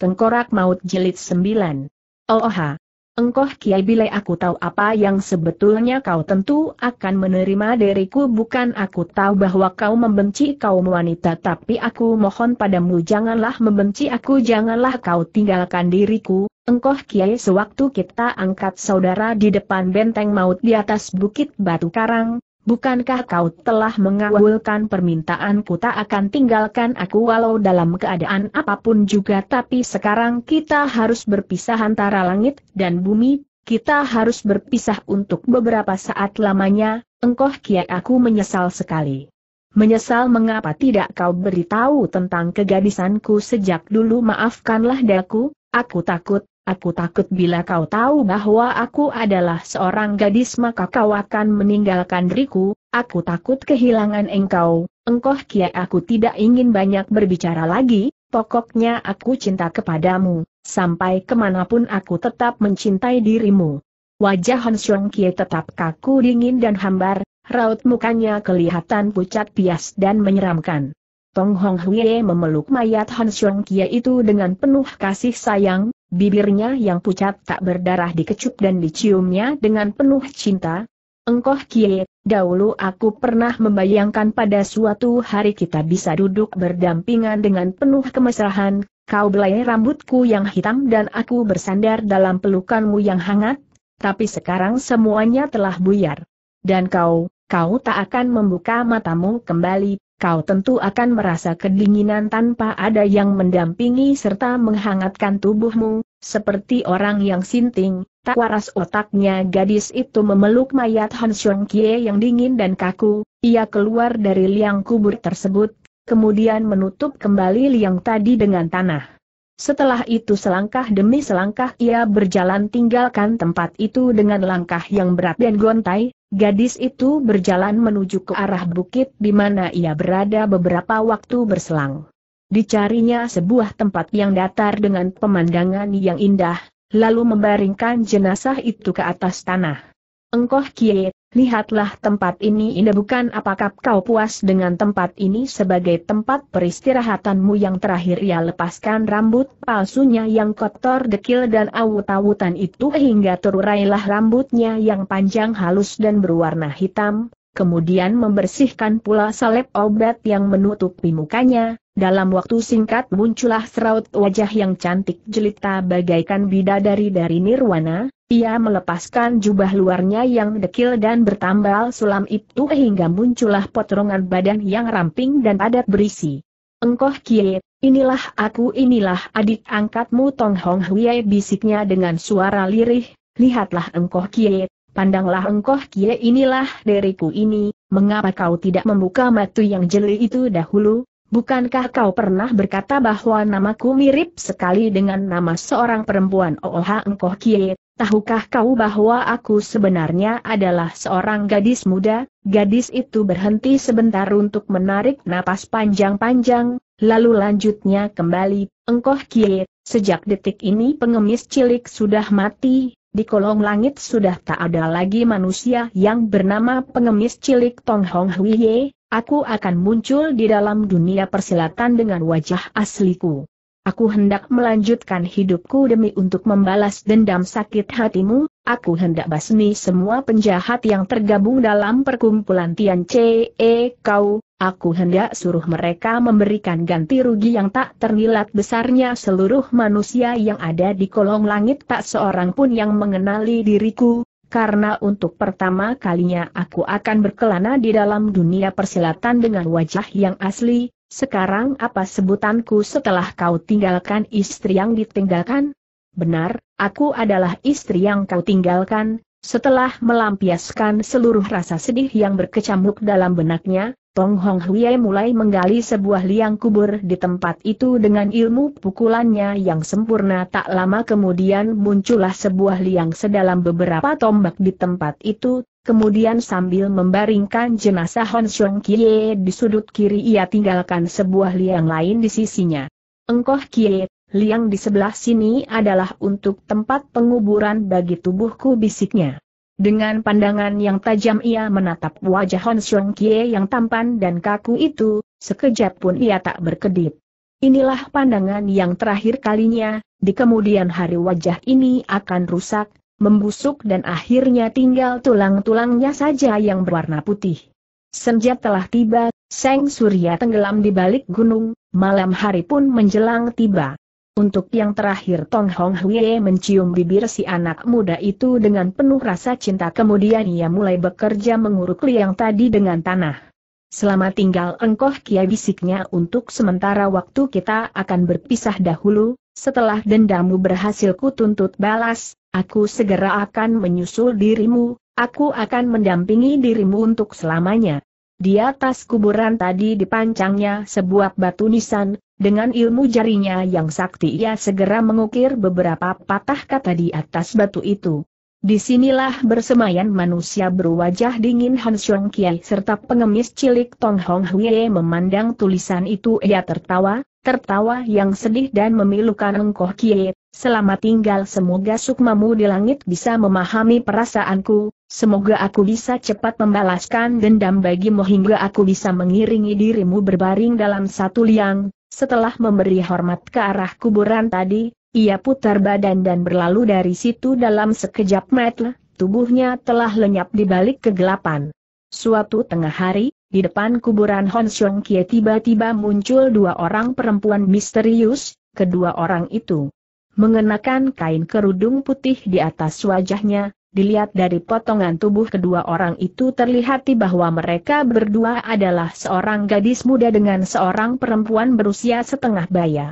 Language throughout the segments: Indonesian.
Tengkorak Maut Jilid 9. Oha! Engkoh Kiai bila aku tahu apa yang sebetulnya kau tentu akan menerima dariku bukan aku tahu bahwa kau membenci kaum wanita tapi aku mohon padamu janganlah membenci aku janganlah kau tinggalkan diriku, engkoh Kiai sewaktu kita angkat saudara di depan benteng maut di atas bukit batu karang, bukankah kau telah mengabulkan permintaanku tak akan tinggalkan aku walau dalam keadaan apapun juga tapi sekarang kita harus berpisah antara langit dan bumi, kita harus berpisah untuk beberapa saat lamanya, engkau kia aku menyesal sekali. Menyesal mengapa tidak kau beritahu tentang kegadisanku sejak dulu maafkanlah daku, aku takut, Aku takut bila kau tahu bahwa aku adalah seorang gadis maka kau akan meninggalkan diriku, aku takut kehilangan engkau, engkau kia aku tidak ingin banyak berbicara lagi, pokoknya aku cinta kepadamu, sampai kemanapun aku tetap mencintai dirimu. Wajah Han Xiong Kie tetap kaku dingin dan hambar, raut mukanya kelihatan pucat pias dan menyeramkan. Tong Hong Hwee memeluk mayat Han Xiong Kie itu dengan penuh kasih sayang, Bibirnya yang pucat tak berdarah dikecup dan diciumnya dengan penuh cinta. Engkoh Kie, dahulu aku pernah membayangkan pada suatu hari kita bisa duduk berdampingan dengan penuh kemesrahan. kau belai rambutku yang hitam dan aku bersandar dalam pelukanmu yang hangat, tapi sekarang semuanya telah buyar. Dan kau, kau tak akan membuka matamu kembali, kau tentu akan merasa kedinginan tanpa ada yang mendampingi serta menghangatkan tubuhmu, seperti orang yang sinting, tak waras otaknya gadis itu memeluk mayat Han Xiong Kie yang dingin dan kaku, ia keluar dari liang kubur tersebut, kemudian menutup kembali liang tadi dengan tanah. Setelah itu selangkah demi selangkah ia berjalan tinggalkan tempat itu dengan langkah yang berat dan gontai, Gadis itu berjalan menuju ke arah bukit di mana ia berada beberapa waktu berselang. Dicarinya sebuah tempat yang datar dengan pemandangan yang indah, lalu membaringkan jenazah itu ke atas tanah. Engkoh Kiet, lihatlah tempat ini indah bukan apakah kau puas dengan tempat ini sebagai tempat peristirahatanmu yang terakhir ia lepaskan rambut palsunya yang kotor dekil dan awut-awutan itu hingga terurailah rambutnya yang panjang halus dan berwarna hitam, kemudian membersihkan pula salep obat yang menutupi mukanya, dalam waktu singkat muncullah seraut wajah yang cantik jelita bagaikan bidadari dari nirwana, ia melepaskan jubah luarnya yang dekil dan bertambal sulam itu hingga muncullah potongan badan yang ramping dan padat berisi. Engkoh Kie, inilah aku inilah adik angkatmu Tong Hong Huye bisiknya dengan suara lirih, lihatlah engkoh Kie, pandanglah engkoh Kie inilah deriku ini, mengapa kau tidak membuka matu yang jeli itu dahulu? Bukankah kau pernah berkata bahwa namaku mirip sekali dengan nama seorang perempuan Oha engkoh Kie, Tahukah kau bahwa aku sebenarnya adalah seorang gadis muda? Gadis itu berhenti sebentar untuk menarik napas panjang-panjang, lalu lanjutnya kembali, engkoh kie, sejak detik ini pengemis cilik sudah mati, di kolong langit sudah tak ada lagi manusia yang bernama pengemis cilik Tong Hong Huiye, aku akan muncul di dalam dunia persilatan dengan wajah asliku. Aku hendak melanjutkan hidupku demi untuk membalas dendam sakit hatimu, aku hendak basmi semua penjahat yang tergabung dalam perkumpulan Tian Eh, Kau, aku hendak suruh mereka memberikan ganti rugi yang tak ternilat besarnya seluruh manusia yang ada di kolong langit tak seorang pun yang mengenali diriku, karena untuk pertama kalinya aku akan berkelana di dalam dunia persilatan dengan wajah yang asli, sekarang apa sebutanku setelah kau tinggalkan istri yang ditinggalkan? Benar, aku adalah istri yang kau tinggalkan. Setelah melampiaskan seluruh rasa sedih yang berkecamuk dalam benaknya, Tong Hong Hui mulai menggali sebuah liang kubur di tempat itu dengan ilmu pukulannya yang sempurna tak lama kemudian muncullah sebuah liang sedalam beberapa tombak di tempat itu, Kemudian sambil membaringkan jenazah Hon Xiong Kie di sudut kiri ia tinggalkan sebuah liang lain di sisinya. Engkoh Kie, liang di sebelah sini adalah untuk tempat penguburan bagi tubuhku bisiknya. Dengan pandangan yang tajam ia menatap wajah Hon Xiong Kie yang tampan dan kaku itu, sekejap pun ia tak berkedip. Inilah pandangan yang terakhir kalinya, di kemudian hari wajah ini akan rusak, membusuk dan akhirnya tinggal tulang-tulangnya saja yang berwarna putih. Senja telah tiba, Seng Surya tenggelam di balik gunung, malam hari pun menjelang tiba. Untuk yang terakhir Tong Hong Hwie mencium bibir si anak muda itu dengan penuh rasa cinta kemudian ia mulai bekerja menguruk liang tadi dengan tanah. Selama tinggal engkoh kia bisiknya untuk sementara waktu kita akan berpisah dahulu, setelah dendamu berhasil kutuntut balas, aku segera akan menyusul dirimu, aku akan mendampingi dirimu untuk selamanya. Di atas kuburan tadi dipancangnya sebuah batu nisan, dengan ilmu jarinya yang sakti ia segera mengukir beberapa patah kata di atas batu itu. Disinilah bersemayan manusia berwajah dingin Han Xiong Kiai serta pengemis cilik Tong Hong Hwee memandang tulisan itu ia tertawa, tertawa yang sedih dan memilukan engkoh Kiai, selama tinggal semoga sukmamu di langit bisa memahami perasaanku, semoga aku bisa cepat membalaskan dendam bagimu hingga aku bisa mengiringi dirimu berbaring dalam satu liang, setelah memberi hormat ke arah kuburan tadi, ia putar badan dan berlalu dari situ dalam sekejap mata, tubuhnya telah lenyap di balik kegelapan. Suatu tengah hari, di depan kuburan Hon Xiong Kie tiba-tiba muncul dua orang perempuan misterius, kedua orang itu mengenakan kain kerudung putih di atas wajahnya, dilihat dari potongan tubuh kedua orang itu terlihat bahwa mereka berdua adalah seorang gadis muda dengan seorang perempuan berusia setengah baya.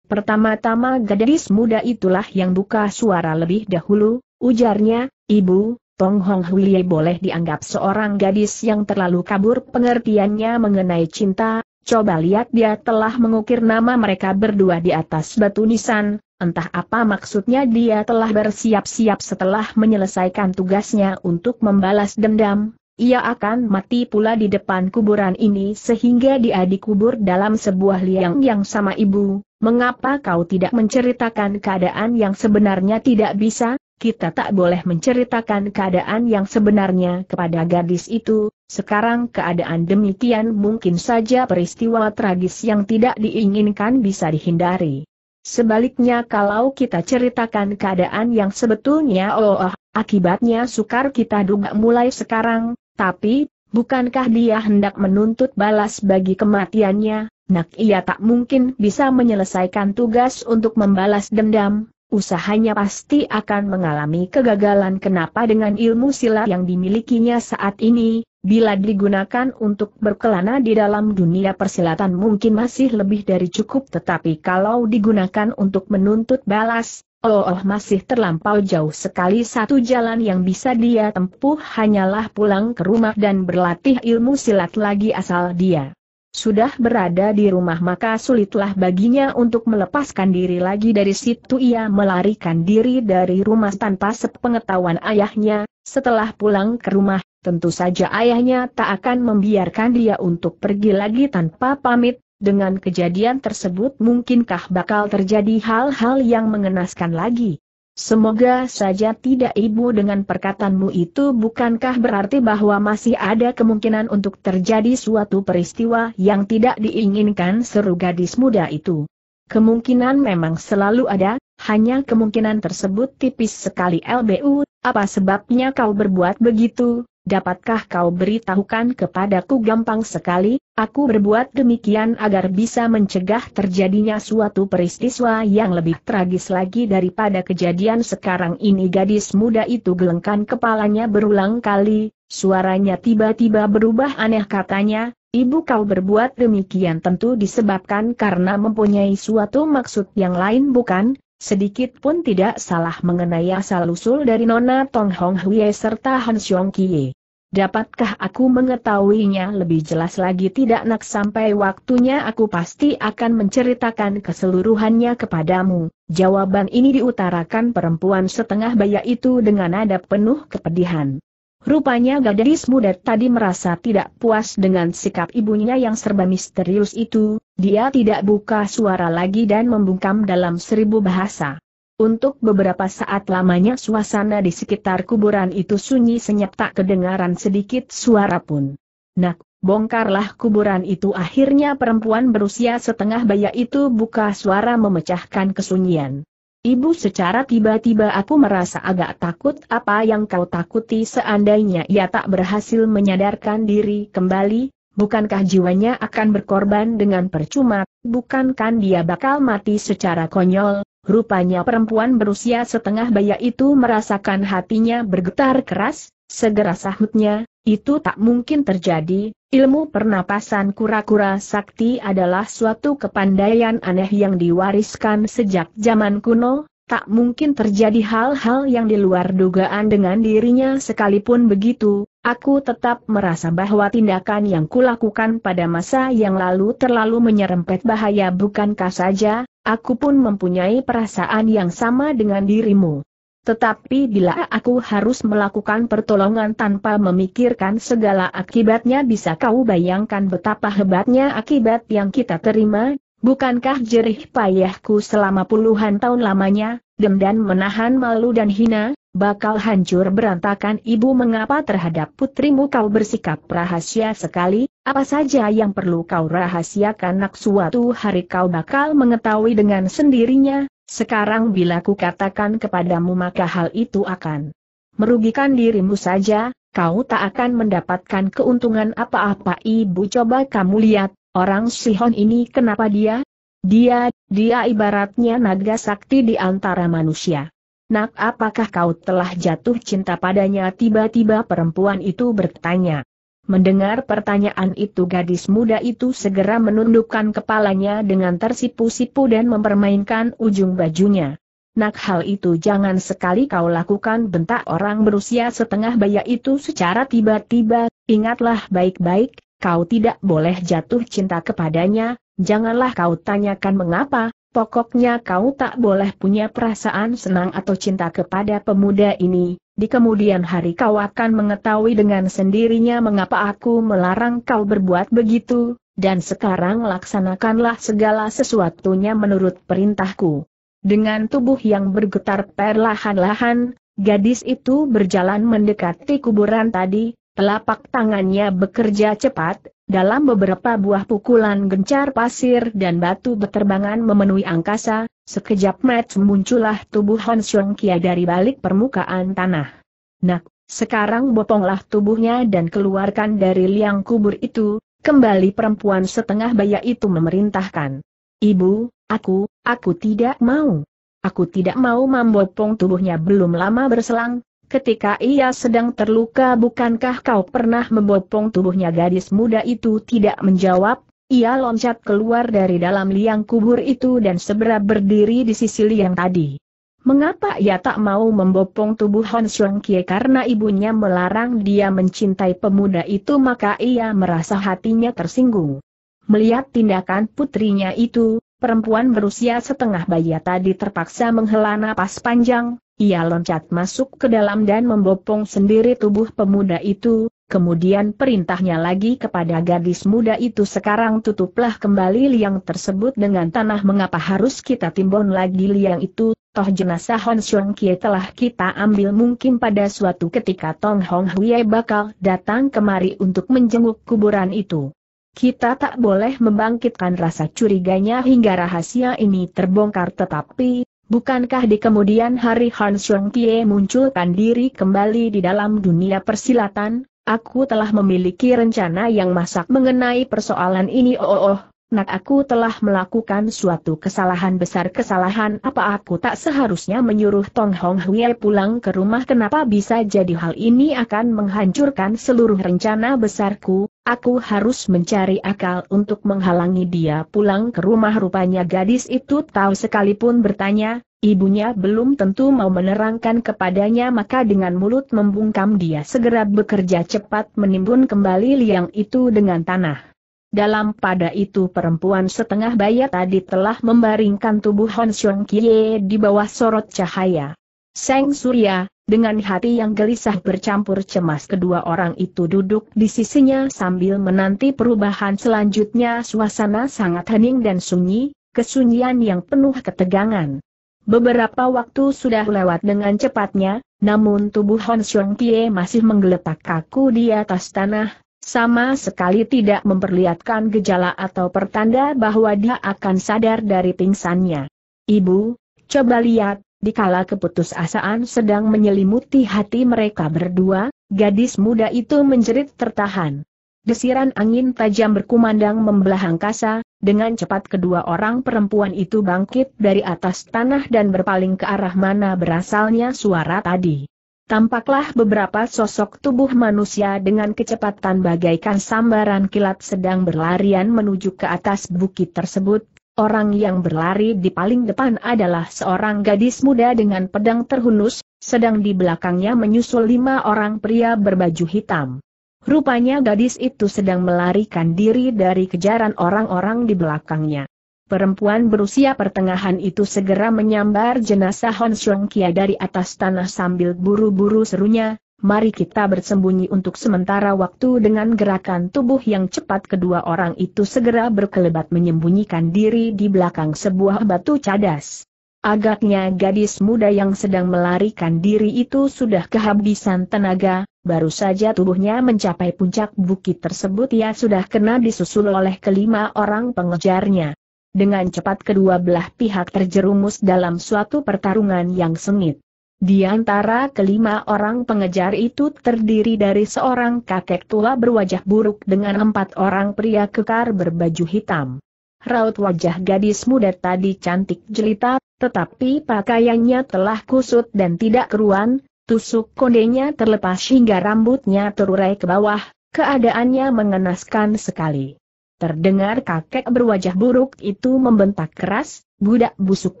Pertama-tama gadis muda itulah yang buka suara lebih dahulu, ujarnya, Ibu, Tong Hong Hulie boleh dianggap seorang gadis yang terlalu kabur pengertiannya mengenai cinta, coba lihat dia telah mengukir nama mereka berdua di atas batu nisan, entah apa maksudnya dia telah bersiap-siap setelah menyelesaikan tugasnya untuk membalas dendam, ia akan mati pula di depan kuburan ini sehingga dia dikubur dalam sebuah liang yang sama ibu, mengapa kau tidak menceritakan keadaan yang sebenarnya tidak bisa, kita tak boleh menceritakan keadaan yang sebenarnya kepada gadis itu, sekarang keadaan demikian mungkin saja peristiwa tragis yang tidak diinginkan bisa dihindari. Sebaliknya kalau kita ceritakan keadaan yang sebetulnya oh, oh akibatnya sukar kita duga mulai sekarang, tapi, bukankah dia hendak menuntut balas bagi kematiannya? Nak ia tak mungkin bisa menyelesaikan tugas untuk membalas dendam, usahanya pasti akan mengalami kegagalan kenapa dengan ilmu silat yang dimilikinya saat ini, bila digunakan untuk berkelana di dalam dunia persilatan mungkin masih lebih dari cukup tetapi kalau digunakan untuk menuntut balas, Oh, oh, masih terlampau jauh sekali satu jalan yang bisa dia tempuh hanyalah pulang ke rumah dan berlatih ilmu silat lagi asal dia sudah berada di rumah maka sulitlah baginya untuk melepaskan diri lagi dari situ ia melarikan diri dari rumah tanpa sepengetahuan ayahnya, setelah pulang ke rumah, tentu saja ayahnya tak akan membiarkan dia untuk pergi lagi tanpa pamit, dengan kejadian tersebut mungkinkah bakal terjadi hal-hal yang mengenaskan lagi? Semoga saja tidak ibu dengan perkataanmu itu bukankah berarti bahwa masih ada kemungkinan untuk terjadi suatu peristiwa yang tidak diinginkan seru gadis muda itu. Kemungkinan memang selalu ada, hanya kemungkinan tersebut tipis sekali LBU, apa sebabnya kau berbuat begitu, dapatkah kau beritahukan kepadaku gampang sekali, aku berbuat demikian agar bisa mencegah terjadinya suatu peristiwa yang lebih tragis lagi daripada kejadian sekarang ini gadis muda itu gelengkan kepalanya berulang kali, suaranya tiba-tiba berubah aneh katanya, Ibu kau berbuat demikian tentu disebabkan karena mempunyai suatu maksud yang lain bukan, sedikit pun tidak salah mengenai asal-usul dari Nona Tong Hong Hui serta Han Xiong Kie. Dapatkah aku mengetahuinya lebih jelas lagi tidak nak sampai waktunya aku pasti akan menceritakan keseluruhannya kepadamu. Jawaban ini diutarakan perempuan setengah baya itu dengan nada penuh kepedihan. Rupanya gadis muda tadi merasa tidak puas dengan sikap ibunya yang serba misterius itu, dia tidak buka suara lagi dan membungkam dalam seribu bahasa. Untuk beberapa saat lamanya suasana di sekitar kuburan itu sunyi senyap tak kedengaran sedikit suara pun. Nak, bongkarlah kuburan itu akhirnya perempuan berusia setengah baya itu buka suara memecahkan kesunyian. Ibu secara tiba-tiba aku merasa agak takut apa yang kau takuti seandainya ia tak berhasil menyadarkan diri kembali, bukankah jiwanya akan berkorban dengan percuma, Bukankah dia bakal mati secara konyol, Rupanya perempuan berusia setengah baya itu merasakan hatinya bergetar keras, segera sahutnya, itu tak mungkin terjadi, ilmu pernapasan kura-kura sakti adalah suatu kepandaian aneh yang diwariskan sejak zaman kuno, tak mungkin terjadi hal-hal yang di luar dugaan dengan dirinya sekalipun begitu, Aku tetap merasa bahwa tindakan yang kulakukan pada masa yang lalu terlalu menyerempet bahaya bukankah saja, aku pun mempunyai perasaan yang sama dengan dirimu. Tetapi bila aku harus melakukan pertolongan tanpa memikirkan segala akibatnya bisa kau bayangkan betapa hebatnya akibat yang kita terima, bukankah jerih payahku selama puluhan tahun lamanya, dan menahan malu dan hina, bakal hancur berantakan ibu mengapa terhadap putrimu kau bersikap rahasia sekali, apa saja yang perlu kau rahasiakan nak suatu hari kau bakal mengetahui dengan sendirinya, sekarang bila ku katakan kepadamu maka hal itu akan merugikan dirimu saja, kau tak akan mendapatkan keuntungan apa-apa ibu coba kamu lihat, orang Sihon ini kenapa dia? Dia, dia ibaratnya naga sakti di antara manusia. Nak apakah kau telah jatuh cinta padanya tiba-tiba perempuan itu bertanya. Mendengar pertanyaan itu gadis muda itu segera menundukkan kepalanya dengan tersipu-sipu dan mempermainkan ujung bajunya. Nak hal itu jangan sekali kau lakukan bentak orang berusia setengah baya itu secara tiba-tiba, ingatlah baik-baik, kau tidak boleh jatuh cinta kepadanya, janganlah kau tanyakan mengapa, Pokoknya kau tak boleh punya perasaan senang atau cinta kepada pemuda ini, di kemudian hari kau akan mengetahui dengan sendirinya mengapa aku melarang kau berbuat begitu, dan sekarang laksanakanlah segala sesuatunya menurut perintahku. Dengan tubuh yang bergetar perlahan-lahan, gadis itu berjalan mendekati kuburan tadi, Telapak tangannya bekerja cepat, dalam beberapa buah pukulan gencar pasir dan batu beterbangan memenuhi angkasa, sekejap match muncullah tubuh Hon Xiong Kia dari balik permukaan tanah. Nak, sekarang boponglah tubuhnya dan keluarkan dari liang kubur itu, kembali perempuan setengah baya itu memerintahkan. Ibu, aku, aku tidak mau. Aku tidak mau membopong tubuhnya belum lama berselang, Ketika ia sedang terluka bukankah kau pernah membopong tubuhnya gadis muda itu tidak menjawab, ia loncat keluar dari dalam liang kubur itu dan segera berdiri di sisi liang tadi. Mengapa ia tak mau membopong tubuh Hon Xiong Kie karena ibunya melarang dia mencintai pemuda itu maka ia merasa hatinya tersinggung. Melihat tindakan putrinya itu, perempuan berusia setengah bayi tadi terpaksa menghela napas panjang, ia loncat masuk ke dalam dan membopong sendiri tubuh pemuda itu, kemudian perintahnya lagi kepada gadis muda itu sekarang tutuplah kembali liang tersebut dengan tanah mengapa harus kita timbun lagi liang itu, toh jenazah Hon Xiong Kie telah kita ambil mungkin pada suatu ketika Tong Hong Huye bakal datang kemari untuk menjenguk kuburan itu. Kita tak boleh membangkitkan rasa curiganya hingga rahasia ini terbongkar tetapi, Bukankah di kemudian hari Han Sung Pie munculkan diri kembali di dalam dunia persilatan? Aku telah memiliki rencana yang masak mengenai persoalan ini. Oh, oh, oh. nak aku telah melakukan suatu kesalahan besar. Kesalahan apa aku tak seharusnya menyuruh Tong Hong Hui pulang ke rumah? Kenapa bisa jadi hal ini akan menghancurkan seluruh rencana besarku? Aku harus mencari akal untuk menghalangi dia pulang ke rumah rupanya gadis itu tahu sekalipun bertanya, ibunya belum tentu mau menerangkan kepadanya maka dengan mulut membungkam dia segera bekerja cepat menimbun kembali liang itu dengan tanah. Dalam pada itu perempuan setengah baya tadi telah membaringkan tubuh Hon Xiong Kie di bawah sorot cahaya. Seng Surya, dengan hati yang gelisah bercampur cemas kedua orang itu duduk di sisinya sambil menanti perubahan selanjutnya suasana sangat hening dan sunyi, kesunyian yang penuh ketegangan. Beberapa waktu sudah lewat dengan cepatnya, namun tubuh Hon Xiong Tie masih menggeletak kaku di atas tanah, sama sekali tidak memperlihatkan gejala atau pertanda bahwa dia akan sadar dari pingsannya. Ibu, coba lihat, Dikala keputusasaan sedang menyelimuti hati mereka berdua, gadis muda itu menjerit tertahan. Desiran angin tajam berkumandang membelah angkasa, dengan cepat kedua orang perempuan itu bangkit dari atas tanah dan berpaling ke arah mana berasalnya suara tadi. Tampaklah beberapa sosok tubuh manusia dengan kecepatan bagaikan sambaran kilat sedang berlarian menuju ke atas bukit tersebut, Orang yang berlari di paling depan adalah seorang gadis muda dengan pedang terhunus, sedang di belakangnya menyusul lima orang pria berbaju hitam. Rupanya gadis itu sedang melarikan diri dari kejaran orang-orang di belakangnya. Perempuan berusia pertengahan itu segera menyambar jenazah Hon Shuang Kia dari atas tanah sambil buru-buru serunya, mari kita bersembunyi untuk sementara waktu dengan gerakan tubuh yang cepat kedua orang itu segera berkelebat menyembunyikan diri di belakang sebuah batu cadas. Agaknya gadis muda yang sedang melarikan diri itu sudah kehabisan tenaga, baru saja tubuhnya mencapai puncak bukit tersebut ia sudah kena disusul oleh kelima orang pengejarnya. Dengan cepat kedua belah pihak terjerumus dalam suatu pertarungan yang sengit. Di antara kelima orang pengejar itu terdiri dari seorang kakek tua berwajah buruk dengan empat orang pria kekar berbaju hitam. Raut wajah gadis muda tadi cantik jelita, tetapi pakaiannya telah kusut dan tidak keruan, tusuk kondenya terlepas hingga rambutnya terurai ke bawah, keadaannya mengenaskan sekali. Terdengar kakek berwajah buruk itu membentak keras, Budak busuk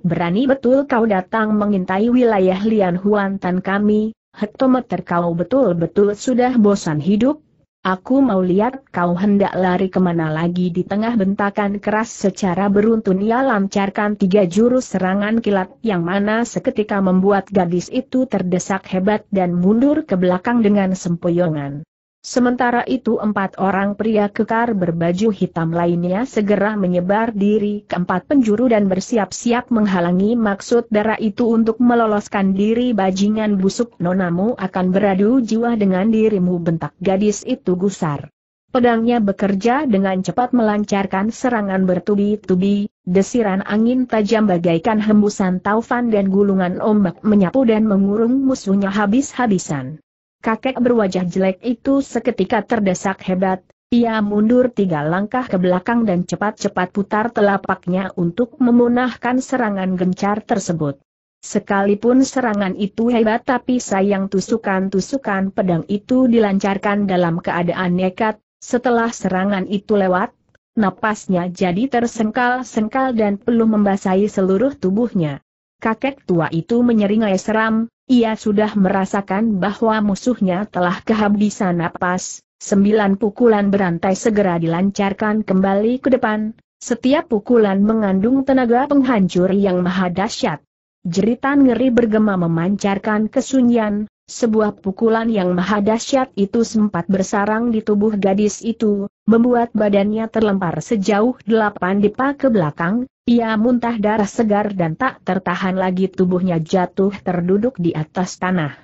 berani betul kau datang mengintai wilayah Lian Huan Huantan kami, hektometer kau betul-betul sudah bosan hidup. Aku mau lihat kau hendak lari kemana lagi di tengah bentakan keras secara beruntun ia lancarkan tiga jurus serangan kilat yang mana seketika membuat gadis itu terdesak hebat dan mundur ke belakang dengan sempoyongan. Sementara itu empat orang pria kekar berbaju hitam lainnya segera menyebar diri ke empat penjuru dan bersiap-siap menghalangi maksud darah itu untuk meloloskan diri bajingan busuk nonamu akan beradu jiwa dengan dirimu bentak gadis itu gusar. Pedangnya bekerja dengan cepat melancarkan serangan bertubi-tubi, desiran angin tajam bagaikan hembusan taufan dan gulungan ombak menyapu dan mengurung musuhnya habis-habisan. Kakek berwajah jelek itu seketika terdesak hebat, ia mundur tiga langkah ke belakang dan cepat-cepat putar telapaknya untuk memunahkan serangan gencar tersebut. Sekalipun serangan itu hebat tapi sayang tusukan-tusukan pedang itu dilancarkan dalam keadaan nekat, setelah serangan itu lewat, napasnya jadi tersengkal-sengkal dan peluh membasahi seluruh tubuhnya. Kakek tua itu menyeringai seram, ia sudah merasakan bahwa musuhnya telah kehabisan napas, sembilan pukulan berantai segera dilancarkan kembali ke depan, setiap pukulan mengandung tenaga penghancur yang maha dahsyat. Jeritan ngeri bergema memancarkan kesunyian, sebuah pukulan yang maha dahsyat itu sempat bersarang di tubuh gadis itu, membuat badannya terlempar sejauh delapan depa ke belakang, ia muntah darah segar dan tak tertahan lagi tubuhnya jatuh terduduk di atas tanah.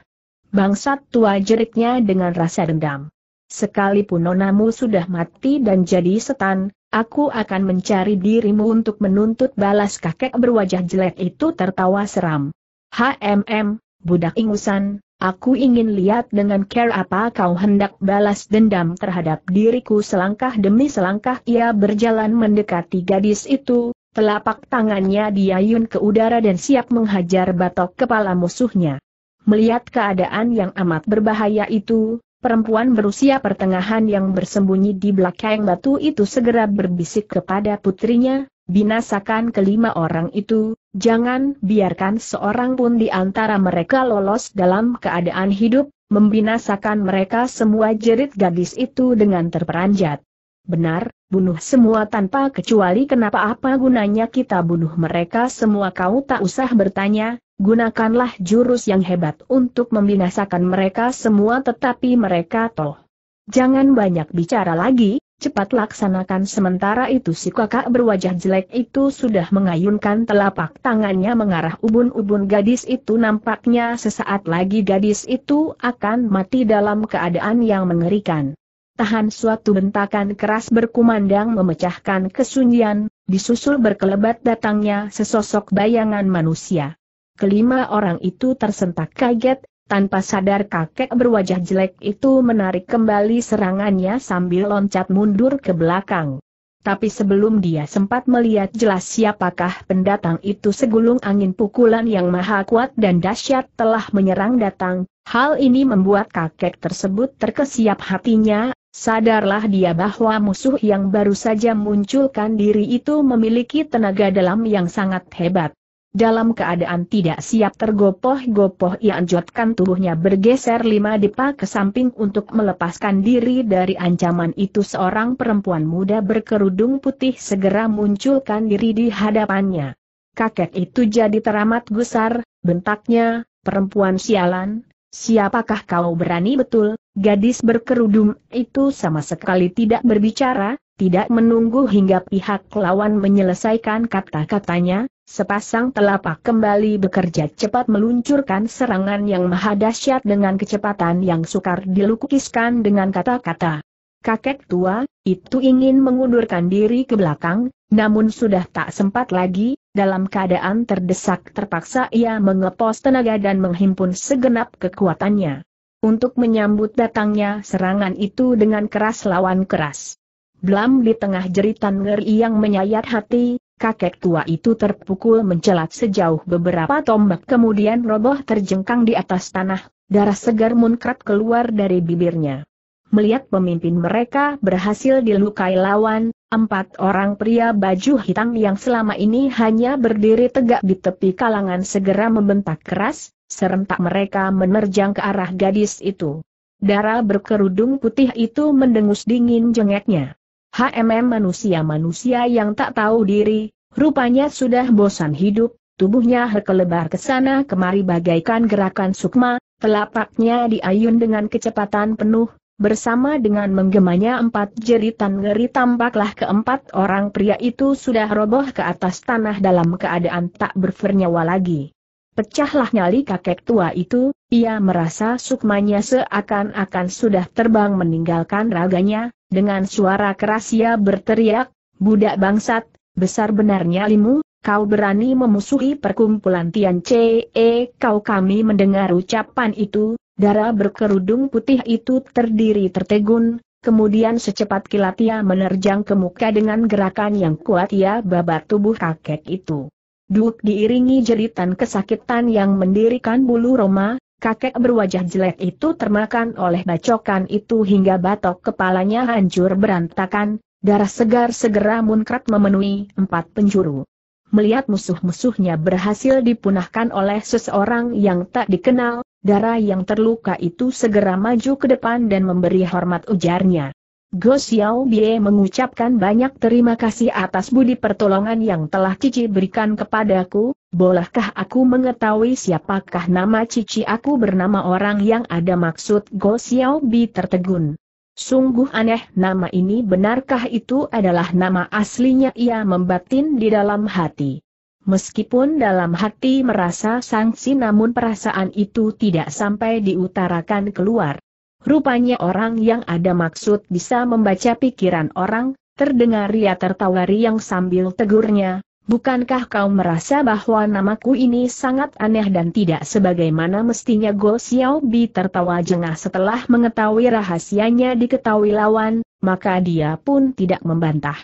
Bangsat tua jeriknya dengan rasa dendam. Sekalipun nonamu sudah mati dan jadi setan, aku akan mencari dirimu untuk menuntut balas kakek berwajah jelek itu tertawa seram. HMM, budak ingusan, Aku ingin lihat dengan care apa kau hendak balas dendam terhadap diriku selangkah demi selangkah ia berjalan mendekati gadis itu, telapak tangannya diayun ke udara dan siap menghajar batok kepala musuhnya. Melihat keadaan yang amat berbahaya itu, perempuan berusia pertengahan yang bersembunyi di belakang batu itu segera berbisik kepada putrinya, Binasakan kelima orang itu, jangan biarkan seorang pun di antara mereka lolos dalam keadaan hidup, membinasakan mereka semua jerit gadis itu dengan terperanjat. Benar, bunuh semua tanpa kecuali kenapa apa gunanya kita bunuh mereka semua kau tak usah bertanya, gunakanlah jurus yang hebat untuk membinasakan mereka semua tetapi mereka toh. Jangan banyak bicara lagi, Cepat laksanakan sementara itu si kakak berwajah jelek itu sudah mengayunkan telapak tangannya mengarah ubun-ubun gadis itu nampaknya sesaat lagi gadis itu akan mati dalam keadaan yang mengerikan. Tahan suatu bentakan keras berkumandang memecahkan kesunyian, disusul berkelebat datangnya sesosok bayangan manusia. Kelima orang itu tersentak kaget, tanpa sadar kakek berwajah jelek itu menarik kembali serangannya sambil loncat mundur ke belakang. Tapi sebelum dia sempat melihat jelas siapakah pendatang itu segulung angin pukulan yang maha kuat dan dahsyat telah menyerang datang, hal ini membuat kakek tersebut terkesiap hatinya, sadarlah dia bahwa musuh yang baru saja munculkan diri itu memiliki tenaga dalam yang sangat hebat. Dalam keadaan tidak siap tergopoh-gopoh ia anjotkan tubuhnya bergeser lima depa ke samping untuk melepaskan diri dari ancaman itu seorang perempuan muda berkerudung putih segera munculkan diri di hadapannya. Kakek itu jadi teramat gusar, bentaknya, perempuan sialan, siapakah kau berani betul, gadis berkerudung itu sama sekali tidak berbicara, tidak menunggu hingga pihak lawan menyelesaikan kata-katanya, Sepasang telapak kembali bekerja cepat meluncurkan serangan yang maha dahsyat dengan kecepatan yang sukar dilukiskan dengan kata-kata. Kakek tua, itu ingin mengundurkan diri ke belakang, namun sudah tak sempat lagi, dalam keadaan terdesak terpaksa ia mengepos tenaga dan menghimpun segenap kekuatannya. Untuk menyambut datangnya serangan itu dengan keras lawan keras. Blam di tengah jeritan ngeri yang menyayat hati, Kakek tua itu terpukul mencelat sejauh beberapa tombak kemudian roboh terjengkang di atas tanah, darah segar munkrat keluar dari bibirnya. Melihat pemimpin mereka berhasil dilukai lawan, empat orang pria baju hitam yang selama ini hanya berdiri tegak di tepi kalangan segera membentak keras, serentak mereka menerjang ke arah gadis itu. Darah berkerudung putih itu mendengus dingin jengeknya. HMM manusia-manusia yang tak tahu diri, rupanya sudah bosan hidup, tubuhnya berkelebar ke sana kemari bagaikan gerakan sukma, telapaknya diayun dengan kecepatan penuh, bersama dengan menggemanya empat jeritan ngeri tampaklah keempat orang pria itu sudah roboh ke atas tanah dalam keadaan tak bernyawa lagi. Pecahlah nyali kakek tua itu, ia merasa sukmanya seakan-akan sudah terbang meninggalkan raganya, dengan suara keras ia berteriak, Budak bangsat, besar benar nyalimu, kau berani memusuhi perkumpulan Tian Ce, eh, kau kami mendengar ucapan itu, darah berkerudung putih itu terdiri tertegun, kemudian secepat kilat ia menerjang ke muka dengan gerakan yang kuat ia babat tubuh kakek itu. Duk diiringi jeritan kesakitan yang mendirikan bulu Roma, kakek berwajah jelek itu termakan oleh bacokan itu hingga batok kepalanya hancur berantakan, darah segar segera munkrat memenuhi empat penjuru. Melihat musuh-musuhnya berhasil dipunahkan oleh seseorang yang tak dikenal, darah yang terluka itu segera maju ke depan dan memberi hormat ujarnya. Go Xiao Bie mengucapkan banyak terima kasih atas budi pertolongan yang telah Cici berikan kepadaku, bolehkah aku mengetahui siapakah nama Cici aku bernama orang yang ada maksud Go Xiao Bie tertegun. Sungguh aneh nama ini benarkah itu adalah nama aslinya ia membatin di dalam hati. Meskipun dalam hati merasa sangsi namun perasaan itu tidak sampai diutarakan keluar. Rupanya orang yang ada maksud bisa membaca pikiran orang, terdengar ia tertawa riang sambil tegurnya, Bukankah kau merasa bahwa namaku ini sangat aneh dan tidak sebagaimana mestinya Go Bi tertawa jengah setelah mengetahui rahasianya diketahui lawan, maka dia pun tidak membantah.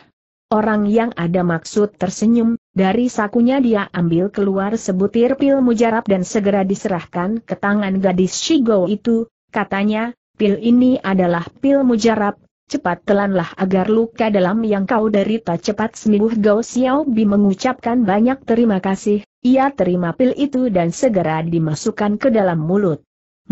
Orang yang ada maksud tersenyum, dari sakunya dia ambil keluar sebutir pil mujarab dan segera diserahkan ke tangan gadis Shigo itu, katanya, Pil ini adalah pil mujarab, cepat telanlah agar luka dalam yang kau derita cepat sembuh Gao Xiaobi mengucapkan banyak terima kasih, ia terima pil itu dan segera dimasukkan ke dalam mulut.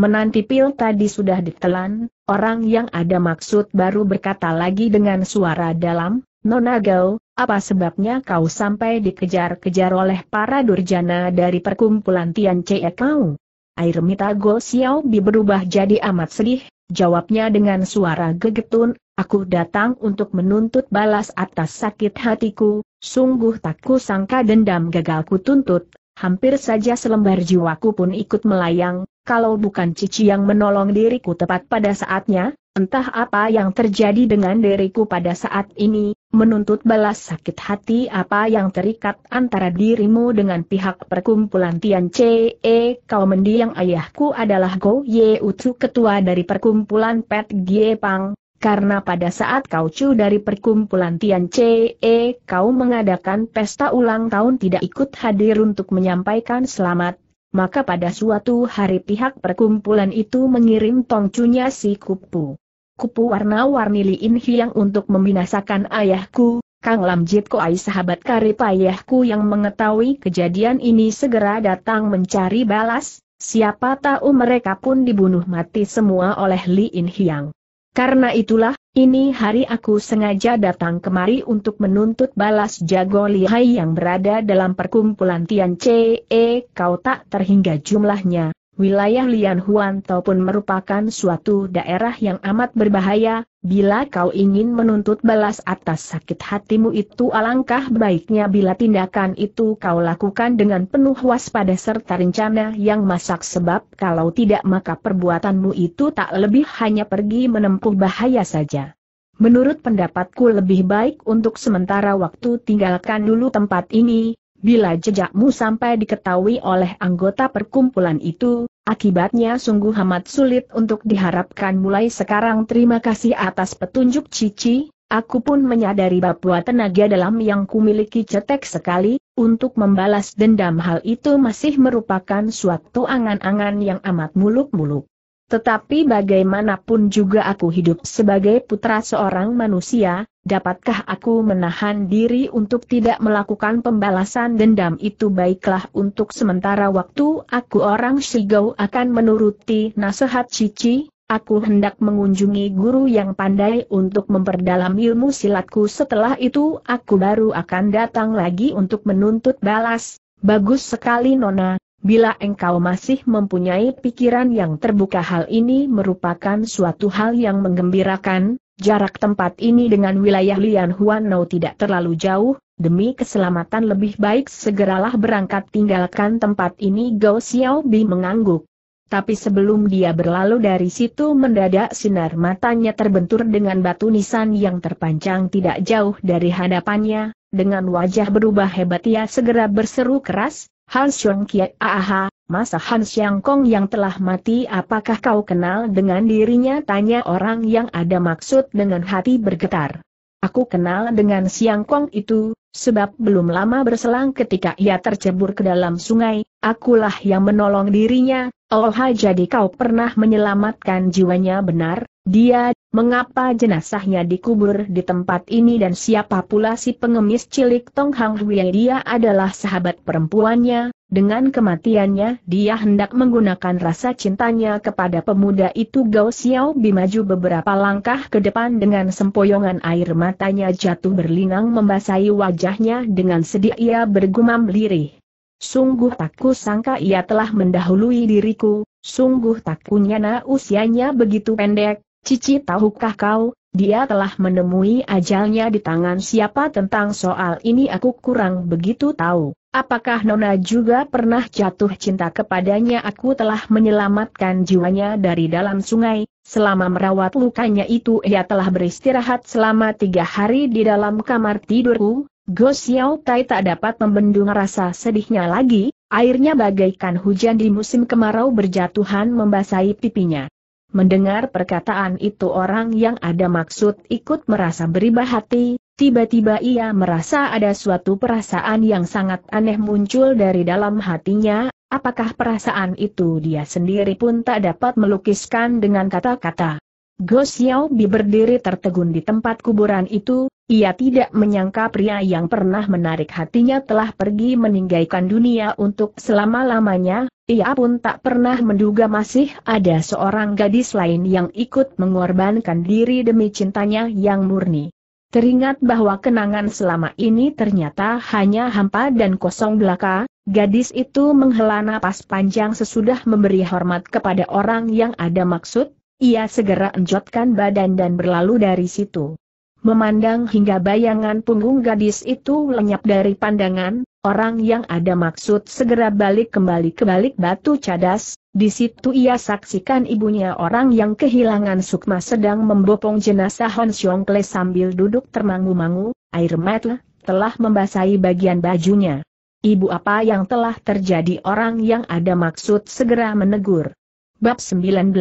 Menanti pil tadi sudah ditelan, orang yang ada maksud baru berkata lagi dengan suara dalam, Nona Gao, apa sebabnya kau sampai dikejar-kejar oleh para durjana dari perkumpulan Tian Cie kau? Air mita Go Xiaobi berubah jadi amat sedih, jawabnya dengan suara gegetun, aku datang untuk menuntut balas atas sakit hatiku, sungguh tak kusangka dendam gagal tuntut. hampir saja selembar jiwaku pun ikut melayang, kalau bukan Cici yang menolong diriku tepat pada saatnya, Entah apa yang terjadi dengan diriku pada saat ini, menuntut balas sakit hati apa yang terikat antara dirimu dengan pihak perkumpulan Tian E, Kau mendiang ayahku adalah Go Ye Ucu ketua dari perkumpulan Pet Gie Pang, karena pada saat kau cu dari perkumpulan Tian E, kau mengadakan pesta ulang tahun tidak ikut hadir untuk menyampaikan selamat, maka pada suatu hari pihak perkumpulan itu mengirim tongcunya si Kupu. Kupu warna-warni Li Hiang untuk membinasakan ayahku, Kang Lam Jit Koai sahabat karib ayahku yang mengetahui kejadian ini segera datang mencari balas, siapa tahu mereka pun dibunuh mati semua oleh liin Hiang. Karena itulah, ini hari aku sengaja datang kemari untuk menuntut balas jago lihai yang berada dalam perkumpulan Tian Che, kau tak terhingga jumlahnya, wilayah Lian Huan pun merupakan suatu daerah yang amat berbahaya, bila kau ingin menuntut balas atas sakit hatimu itu alangkah baiknya bila tindakan itu kau lakukan dengan penuh waspada serta rencana yang masak sebab kalau tidak maka perbuatanmu itu tak lebih hanya pergi menempuh bahaya saja. Menurut pendapatku lebih baik untuk sementara waktu tinggalkan dulu tempat ini, Bila jejakmu sampai diketahui oleh anggota perkumpulan itu, akibatnya sungguh amat sulit untuk diharapkan mulai sekarang terima kasih atas petunjuk Cici, Aku pun menyadari bahwa tenaga dalam yang kumiliki cetek sekali, untuk membalas dendam hal itu masih merupakan suatu angan-angan yang amat muluk-muluk. Tetapi bagaimanapun juga aku hidup sebagai putra seorang manusia, dapatkah aku menahan diri untuk tidak melakukan pembalasan dendam itu baiklah untuk sementara waktu aku orang Shigau akan menuruti nasihat Cici, aku hendak mengunjungi guru yang pandai untuk memperdalam ilmu silatku setelah itu aku baru akan datang lagi untuk menuntut balas. Bagus sekali Nona, Bila engkau masih mempunyai pikiran yang terbuka hal ini merupakan suatu hal yang menggembirakan, jarak tempat ini dengan wilayah Lian Huanau tidak terlalu jauh, demi keselamatan lebih baik segeralah berangkat tinggalkan tempat ini Gao Bi mengangguk. Tapi sebelum dia berlalu dari situ mendadak sinar matanya terbentur dengan batu nisan yang terpanjang tidak jauh dari hadapannya, dengan wajah berubah hebat ia segera berseru keras, Han Xiong Kiat Aha, masa Han Yang Kong yang telah mati apakah kau kenal dengan dirinya? Tanya orang yang ada maksud dengan hati bergetar. Aku kenal dengan Xiang Kong itu, sebab belum lama berselang ketika ia tercebur ke dalam sungai, akulah yang menolong dirinya, Oh jadi kau pernah menyelamatkan jiwanya benar, dia, mengapa jenazahnya dikubur di tempat ini dan siapa pula si pengemis cilik Tong Hang Hui dia adalah sahabat perempuannya, dengan kematiannya dia hendak menggunakan rasa cintanya kepada pemuda itu Gao Xiao Bi maju beberapa langkah ke depan dengan sempoyongan air matanya jatuh berlinang membasahi wajahnya dengan sedih ia bergumam lirih. Sungguh tak kusangka ia telah mendahului diriku, sungguh tak kunyana usianya begitu pendek, cici tahukah kau, dia telah menemui ajalnya di tangan siapa tentang soal ini aku kurang begitu tahu. Apakah Nona juga pernah jatuh cinta kepadanya aku telah menyelamatkan jiwanya dari dalam sungai, selama merawat lukanya itu ia telah beristirahat selama tiga hari di dalam kamar tidurku, Go Xiao Tai tak dapat membendung rasa sedihnya lagi, airnya bagaikan hujan di musim kemarau berjatuhan membasahi pipinya. Mendengar perkataan itu orang yang ada maksud ikut merasa beribah hati, tiba-tiba ia merasa ada suatu perasaan yang sangat aneh muncul dari dalam hatinya, apakah perasaan itu dia sendiri pun tak dapat melukiskan dengan kata-kata. Go Bi berdiri tertegun di tempat kuburan itu, ia tidak menyangka pria yang pernah menarik hatinya telah pergi meninggalkan dunia untuk selama-lamanya, ia pun tak pernah menduga masih ada seorang gadis lain yang ikut mengorbankan diri demi cintanya yang murni. Teringat bahwa kenangan selama ini ternyata hanya hampa dan kosong belaka, gadis itu menghela napas panjang sesudah memberi hormat kepada orang yang ada maksud, ia segera enjotkan badan dan berlalu dari situ. Memandang hingga bayangan punggung gadis itu lenyap dari pandangan, orang yang ada maksud segera balik kembali ke balik batu cadas, di situ ia saksikan ibunya orang yang kehilangan sukma sedang membopong jenazah Hon Xiong Kle sambil duduk termangu-mangu, air mata telah membasahi bagian bajunya. Ibu apa yang telah terjadi orang yang ada maksud segera menegur. Bab 19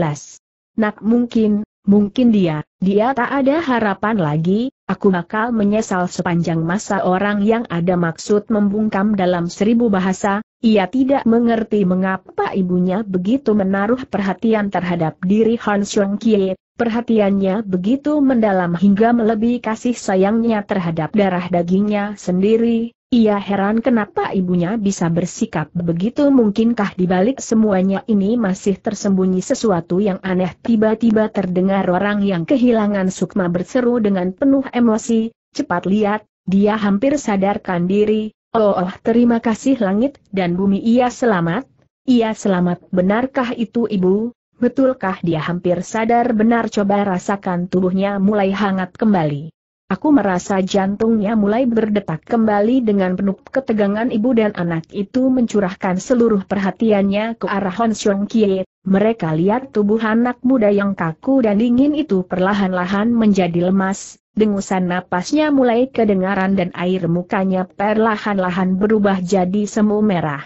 Nak mungkin, mungkin dia, dia tak ada harapan lagi, aku bakal menyesal sepanjang masa orang yang ada maksud membungkam dalam seribu bahasa, ia tidak mengerti mengapa ibunya begitu menaruh perhatian terhadap diri Han Xiong Kie, perhatiannya begitu mendalam hingga melebihi kasih sayangnya terhadap darah dagingnya sendiri, ia heran kenapa ibunya bisa bersikap begitu mungkinkah di balik semuanya ini masih tersembunyi sesuatu yang aneh tiba-tiba terdengar orang yang kehilangan sukma berseru dengan penuh emosi, cepat lihat, dia hampir sadarkan diri, oh, oh terima kasih langit dan bumi ia selamat, ia selamat benarkah itu ibu, betulkah dia hampir sadar benar coba rasakan tubuhnya mulai hangat kembali. Aku merasa jantungnya mulai berdetak kembali dengan penuh ketegangan ibu dan anak itu mencurahkan seluruh perhatiannya ke arah Hon Xiong Kie. Mereka lihat tubuh anak muda yang kaku dan dingin itu perlahan-lahan menjadi lemas, dengusan napasnya mulai kedengaran dan air mukanya perlahan-lahan berubah jadi semu merah.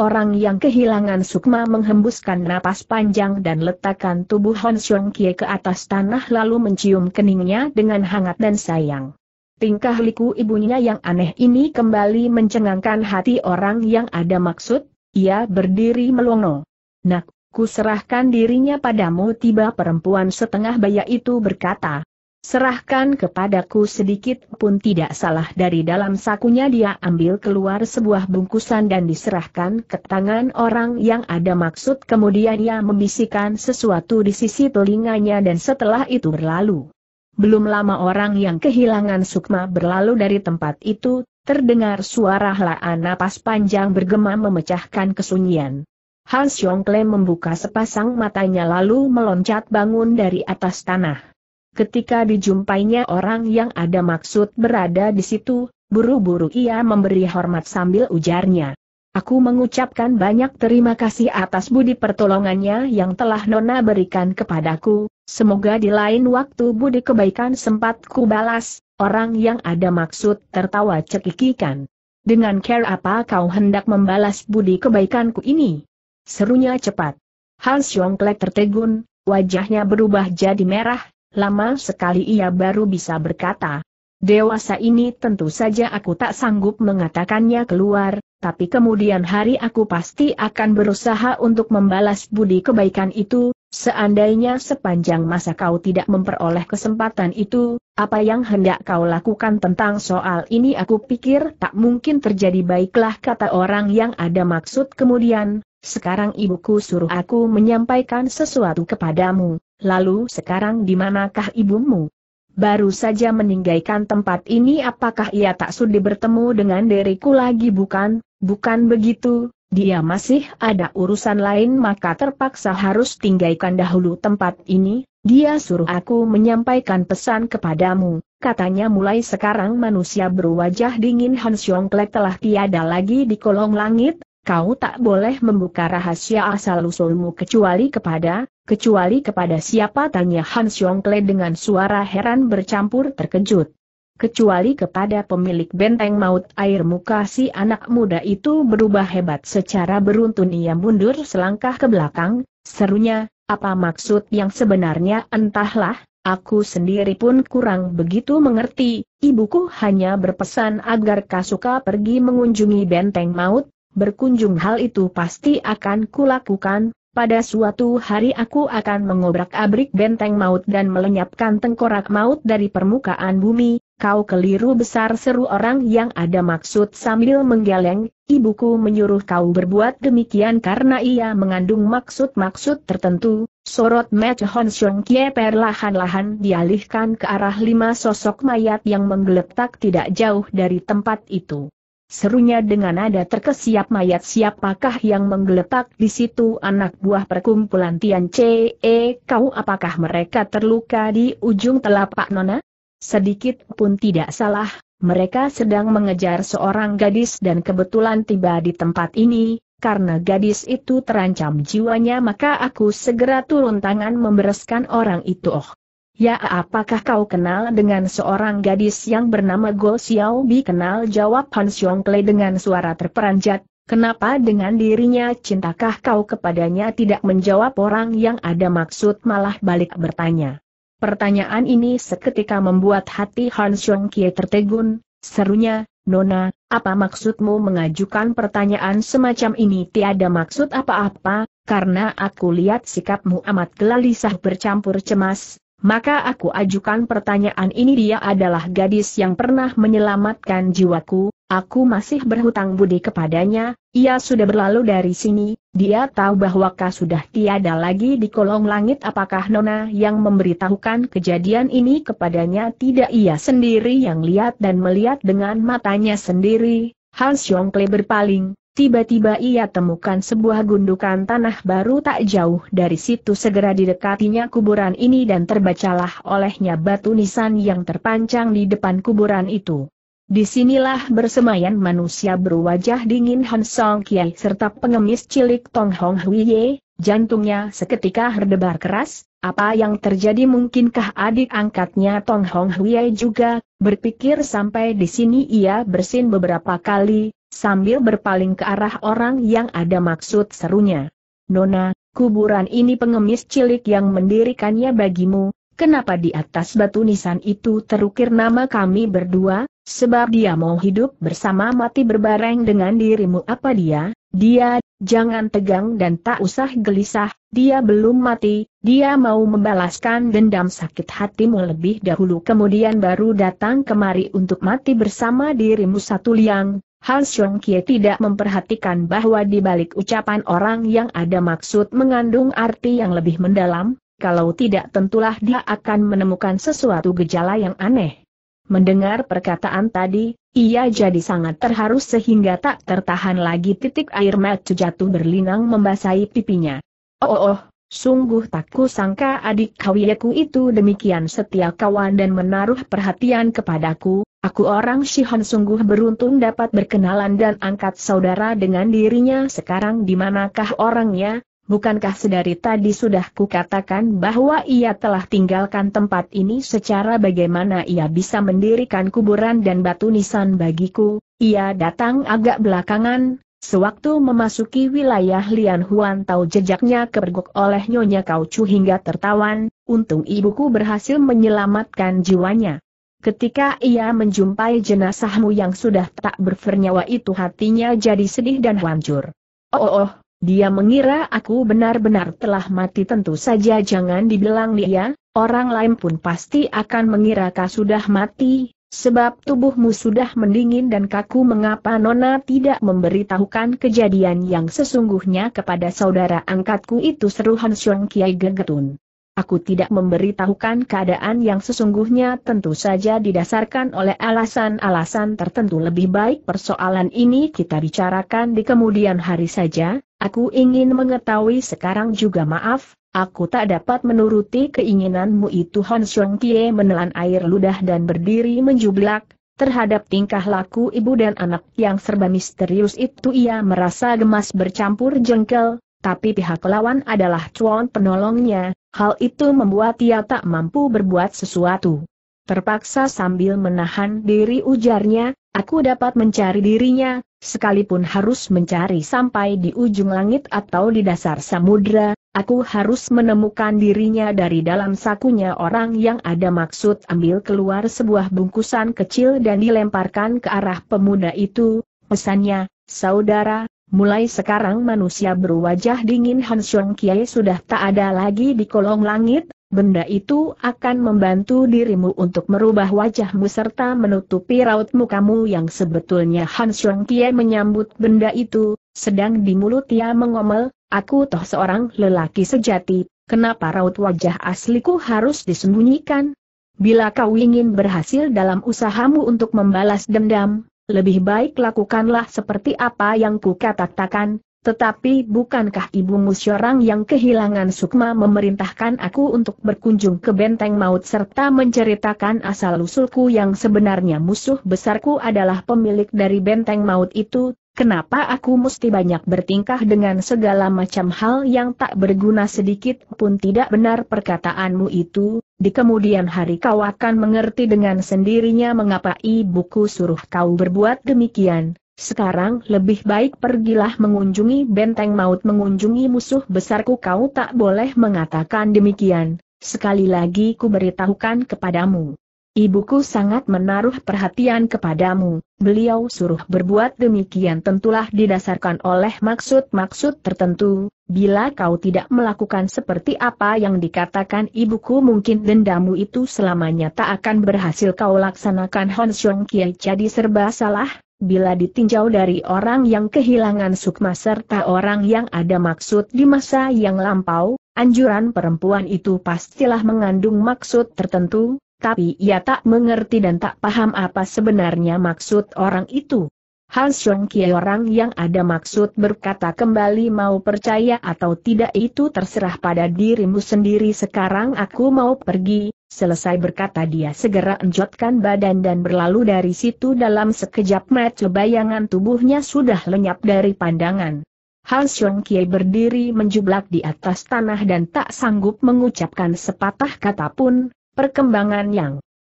Orang yang kehilangan sukma menghembuskan napas panjang dan letakkan tubuh Hon Xiong Kie ke atas tanah lalu mencium keningnya dengan hangat dan sayang. Tingkah liku ibunya yang aneh ini kembali mencengangkan hati orang yang ada maksud, ia berdiri melongo. Nak, kuserahkan dirinya padamu tiba perempuan setengah baya itu berkata, Serahkan kepadaku sedikit pun tidak salah dari dalam sakunya dia ambil keluar sebuah bungkusan dan diserahkan ke tangan orang yang ada maksud kemudian ia membisikkan sesuatu di sisi telinganya dan setelah itu berlalu. Belum lama orang yang kehilangan sukma berlalu dari tempat itu, terdengar suara helaan napas panjang bergema memecahkan kesunyian. Hans Yongkle membuka sepasang matanya lalu meloncat bangun dari atas tanah. Ketika dijumpainya orang yang ada maksud berada di situ, buru-buru ia memberi hormat sambil ujarnya. Aku mengucapkan banyak terima kasih atas budi pertolongannya yang telah Nona berikan kepadaku, semoga di lain waktu budi kebaikan sempat ku balas, orang yang ada maksud tertawa cekikikan. Dengan care apa kau hendak membalas budi kebaikanku ini? Serunya cepat. Hans Yongklek tertegun, wajahnya berubah jadi merah, lama sekali ia baru bisa berkata. Dewasa ini tentu saja aku tak sanggup mengatakannya keluar, tapi kemudian hari aku pasti akan berusaha untuk membalas budi kebaikan itu, seandainya sepanjang masa kau tidak memperoleh kesempatan itu, apa yang hendak kau lakukan tentang soal ini aku pikir tak mungkin terjadi baiklah kata orang yang ada maksud kemudian, sekarang ibuku suruh aku menyampaikan sesuatu kepadamu lalu sekarang di manakah ibumu? Baru saja meninggalkan tempat ini apakah ia tak sudi bertemu dengan diriku lagi bukan? Bukan begitu, dia masih ada urusan lain maka terpaksa harus tinggalkan dahulu tempat ini, dia suruh aku menyampaikan pesan kepadamu, katanya mulai sekarang manusia berwajah dingin Han Xiongkle telah tiada lagi di kolong langit, kau tak boleh membuka rahasia asal-usulmu kecuali kepada, kecuali kepada siapa tanya Han Yongkle dengan suara heran bercampur terkejut. Kecuali kepada pemilik benteng maut air muka si anak muda itu berubah hebat secara beruntun ia mundur selangkah ke belakang, serunya, apa maksud yang sebenarnya entahlah, Aku sendiri pun kurang begitu mengerti, ibuku hanya berpesan agar Kasuka pergi mengunjungi benteng maut, berkunjung hal itu pasti akan kulakukan, pada suatu hari aku akan mengobrak-abrik benteng maut dan melenyapkan tengkorak maut dari permukaan bumi, kau keliru besar seru orang yang ada maksud sambil menggeleng, ibuku menyuruh kau berbuat demikian karena ia mengandung maksud-maksud tertentu, sorot Mac Hon Xiong Kie perlahan-lahan dialihkan ke arah lima sosok mayat yang menggeletak tidak jauh dari tempat itu. Serunya dengan nada terkesiap mayat siapakah yang menggeletak di situ anak buah perkumpulan Tian C Ce, eh, kau apakah mereka terluka di ujung telapak nona? Sedikit pun tidak salah, mereka sedang mengejar seorang gadis dan kebetulan tiba di tempat ini, karena gadis itu terancam jiwanya maka aku segera turun tangan membereskan orang itu oh. Ya apakah kau kenal dengan seorang gadis yang bernama Go Xiao Bi kenal jawab Han Xiong Kle dengan suara terperanjat, kenapa dengan dirinya cintakah kau kepadanya tidak menjawab orang yang ada maksud malah balik bertanya. Pertanyaan ini seketika membuat hati Han Xiong Kie tertegun, serunya, Nona, apa maksudmu mengajukan pertanyaan semacam ini tiada maksud apa-apa, karena aku lihat sikapmu amat gelisah bercampur cemas, maka aku ajukan pertanyaan ini dia adalah gadis yang pernah menyelamatkan jiwaku, aku masih berhutang budi kepadanya, ia sudah berlalu dari sini, dia tahu bahwa kau sudah tiada lagi di kolong langit apakah Nona yang memberitahukan kejadian ini kepadanya tidak ia sendiri yang lihat dan melihat dengan matanya sendiri, Hans Yongkle berpaling, Tiba-tiba ia temukan sebuah gundukan tanah baru tak jauh dari situ segera didekatinya kuburan ini dan terbacalah olehnya batu nisan yang terpancang di depan kuburan itu. Disinilah bersemayan manusia berwajah dingin Han Song Kiai serta pengemis cilik Tong Hong Huiye, Jantungnya seketika herdebar keras, apa yang terjadi mungkinkah adik angkatnya Tong Hong Huye juga, berpikir sampai di sini ia bersin beberapa kali, sambil berpaling ke arah orang yang ada maksud serunya. Nona, kuburan ini pengemis cilik yang mendirikannya bagimu, kenapa di atas batu nisan itu terukir nama kami berdua, sebab dia mau hidup bersama mati berbareng dengan dirimu apa dia, dia, jangan tegang dan tak usah gelisah, dia belum mati, dia mau membalaskan dendam sakit hatimu lebih dahulu kemudian baru datang kemari untuk mati bersama dirimu satu liang. Hal Xiong Kie tidak memperhatikan bahwa di balik ucapan orang yang ada maksud mengandung arti yang lebih mendalam, kalau tidak tentulah dia akan menemukan sesuatu gejala yang aneh. Mendengar perkataan tadi, ia jadi sangat terharu sehingga tak tertahan lagi titik air mata jatuh berlinang membasahi pipinya. Oh, oh, oh sungguh tak sangka adik kawiyaku itu demikian setia kawan dan menaruh perhatian kepadaku, aku orang Shihon sungguh beruntung dapat berkenalan dan angkat saudara dengan dirinya sekarang di manakah orangnya, bukankah sedari tadi sudah kukatakan bahwa ia telah tinggalkan tempat ini secara bagaimana ia bisa mendirikan kuburan dan batu nisan bagiku, ia datang agak belakangan, sewaktu memasuki wilayah Lian Huan tahu jejaknya kepergok oleh Nyonya Kau Chu hingga tertawan, untung ibuku berhasil menyelamatkan jiwanya. Ketika ia menjumpai jenazahmu yang sudah tak bernyawa itu hatinya jadi sedih dan hancur. Oh, oh, oh dia mengira aku benar-benar telah mati tentu saja jangan dibilang dia, orang lain pun pasti akan mengira kau sudah mati, sebab tubuhmu sudah mendingin dan kaku mengapa Nona tidak memberitahukan kejadian yang sesungguhnya kepada saudara angkatku itu seru Han Xiong Kiai Gegetun. Aku tidak memberitahukan keadaan yang sesungguhnya tentu saja didasarkan oleh alasan-alasan tertentu lebih baik persoalan ini kita bicarakan di kemudian hari saja, aku ingin mengetahui sekarang juga maaf, Aku tak dapat menuruti keinginanmu itu Hon Xiong Tye menelan air ludah dan berdiri menjublak, terhadap tingkah laku ibu dan anak yang serba misterius itu ia merasa gemas bercampur jengkel, tapi pihak lawan adalah cuan penolongnya, Hal itu membuat ia tak mampu berbuat sesuatu. Terpaksa sambil menahan diri ujarnya, aku dapat mencari dirinya, sekalipun harus mencari sampai di ujung langit atau di dasar samudra, aku harus menemukan dirinya dari dalam sakunya orang yang ada maksud ambil keluar sebuah bungkusan kecil dan dilemparkan ke arah pemuda itu, pesannya, saudara, Mulai sekarang manusia berwajah dingin Han Xiong Kiai sudah tak ada lagi di kolong langit, benda itu akan membantu dirimu untuk merubah wajahmu serta menutupi raut mukamu yang sebetulnya Han Xiong Kiai menyambut benda itu, sedang di mulut ia mengomel, aku toh seorang lelaki sejati, kenapa raut wajah asliku harus disembunyikan? Bila kau ingin berhasil dalam usahamu untuk membalas dendam, lebih baik lakukanlah seperti apa yang ku katakan. tetapi bukankah ibumu seorang yang kehilangan sukma memerintahkan aku untuk berkunjung ke benteng maut serta menceritakan asal-usulku yang sebenarnya musuh besarku adalah pemilik dari benteng maut itu, Kenapa aku mesti banyak bertingkah dengan segala macam hal yang tak berguna sedikit pun tidak benar perkataanmu itu, di kemudian hari kau akan mengerti dengan sendirinya mengapa ibuku suruh kau berbuat demikian. Sekarang lebih baik pergilah mengunjungi benteng maut mengunjungi musuh besarku kau tak boleh mengatakan demikian, sekali lagi ku beritahukan kepadamu. Ibuku sangat menaruh perhatian kepadamu, beliau suruh berbuat demikian tentulah didasarkan oleh maksud-maksud tertentu, bila kau tidak melakukan seperti apa yang dikatakan ibuku mungkin dendamu itu selamanya tak akan berhasil kau laksanakan Hon Xiong Kiai jadi serba salah, bila ditinjau dari orang yang kehilangan sukma serta orang yang ada maksud di masa yang lampau, anjuran perempuan itu pastilah mengandung maksud tertentu, tapi ia tak mengerti dan tak paham apa sebenarnya maksud orang itu. Hal Xiong Kie orang yang ada maksud berkata kembali mau percaya atau tidak itu terserah pada dirimu sendiri sekarang aku mau pergi, selesai berkata dia segera enjotkan badan dan berlalu dari situ dalam sekejap mata bayangan tubuhnya sudah lenyap dari pandangan. Hal Xiong Kie berdiri menjublak di atas tanah dan tak sanggup mengucapkan sepatah kata pun, Perkembangan yang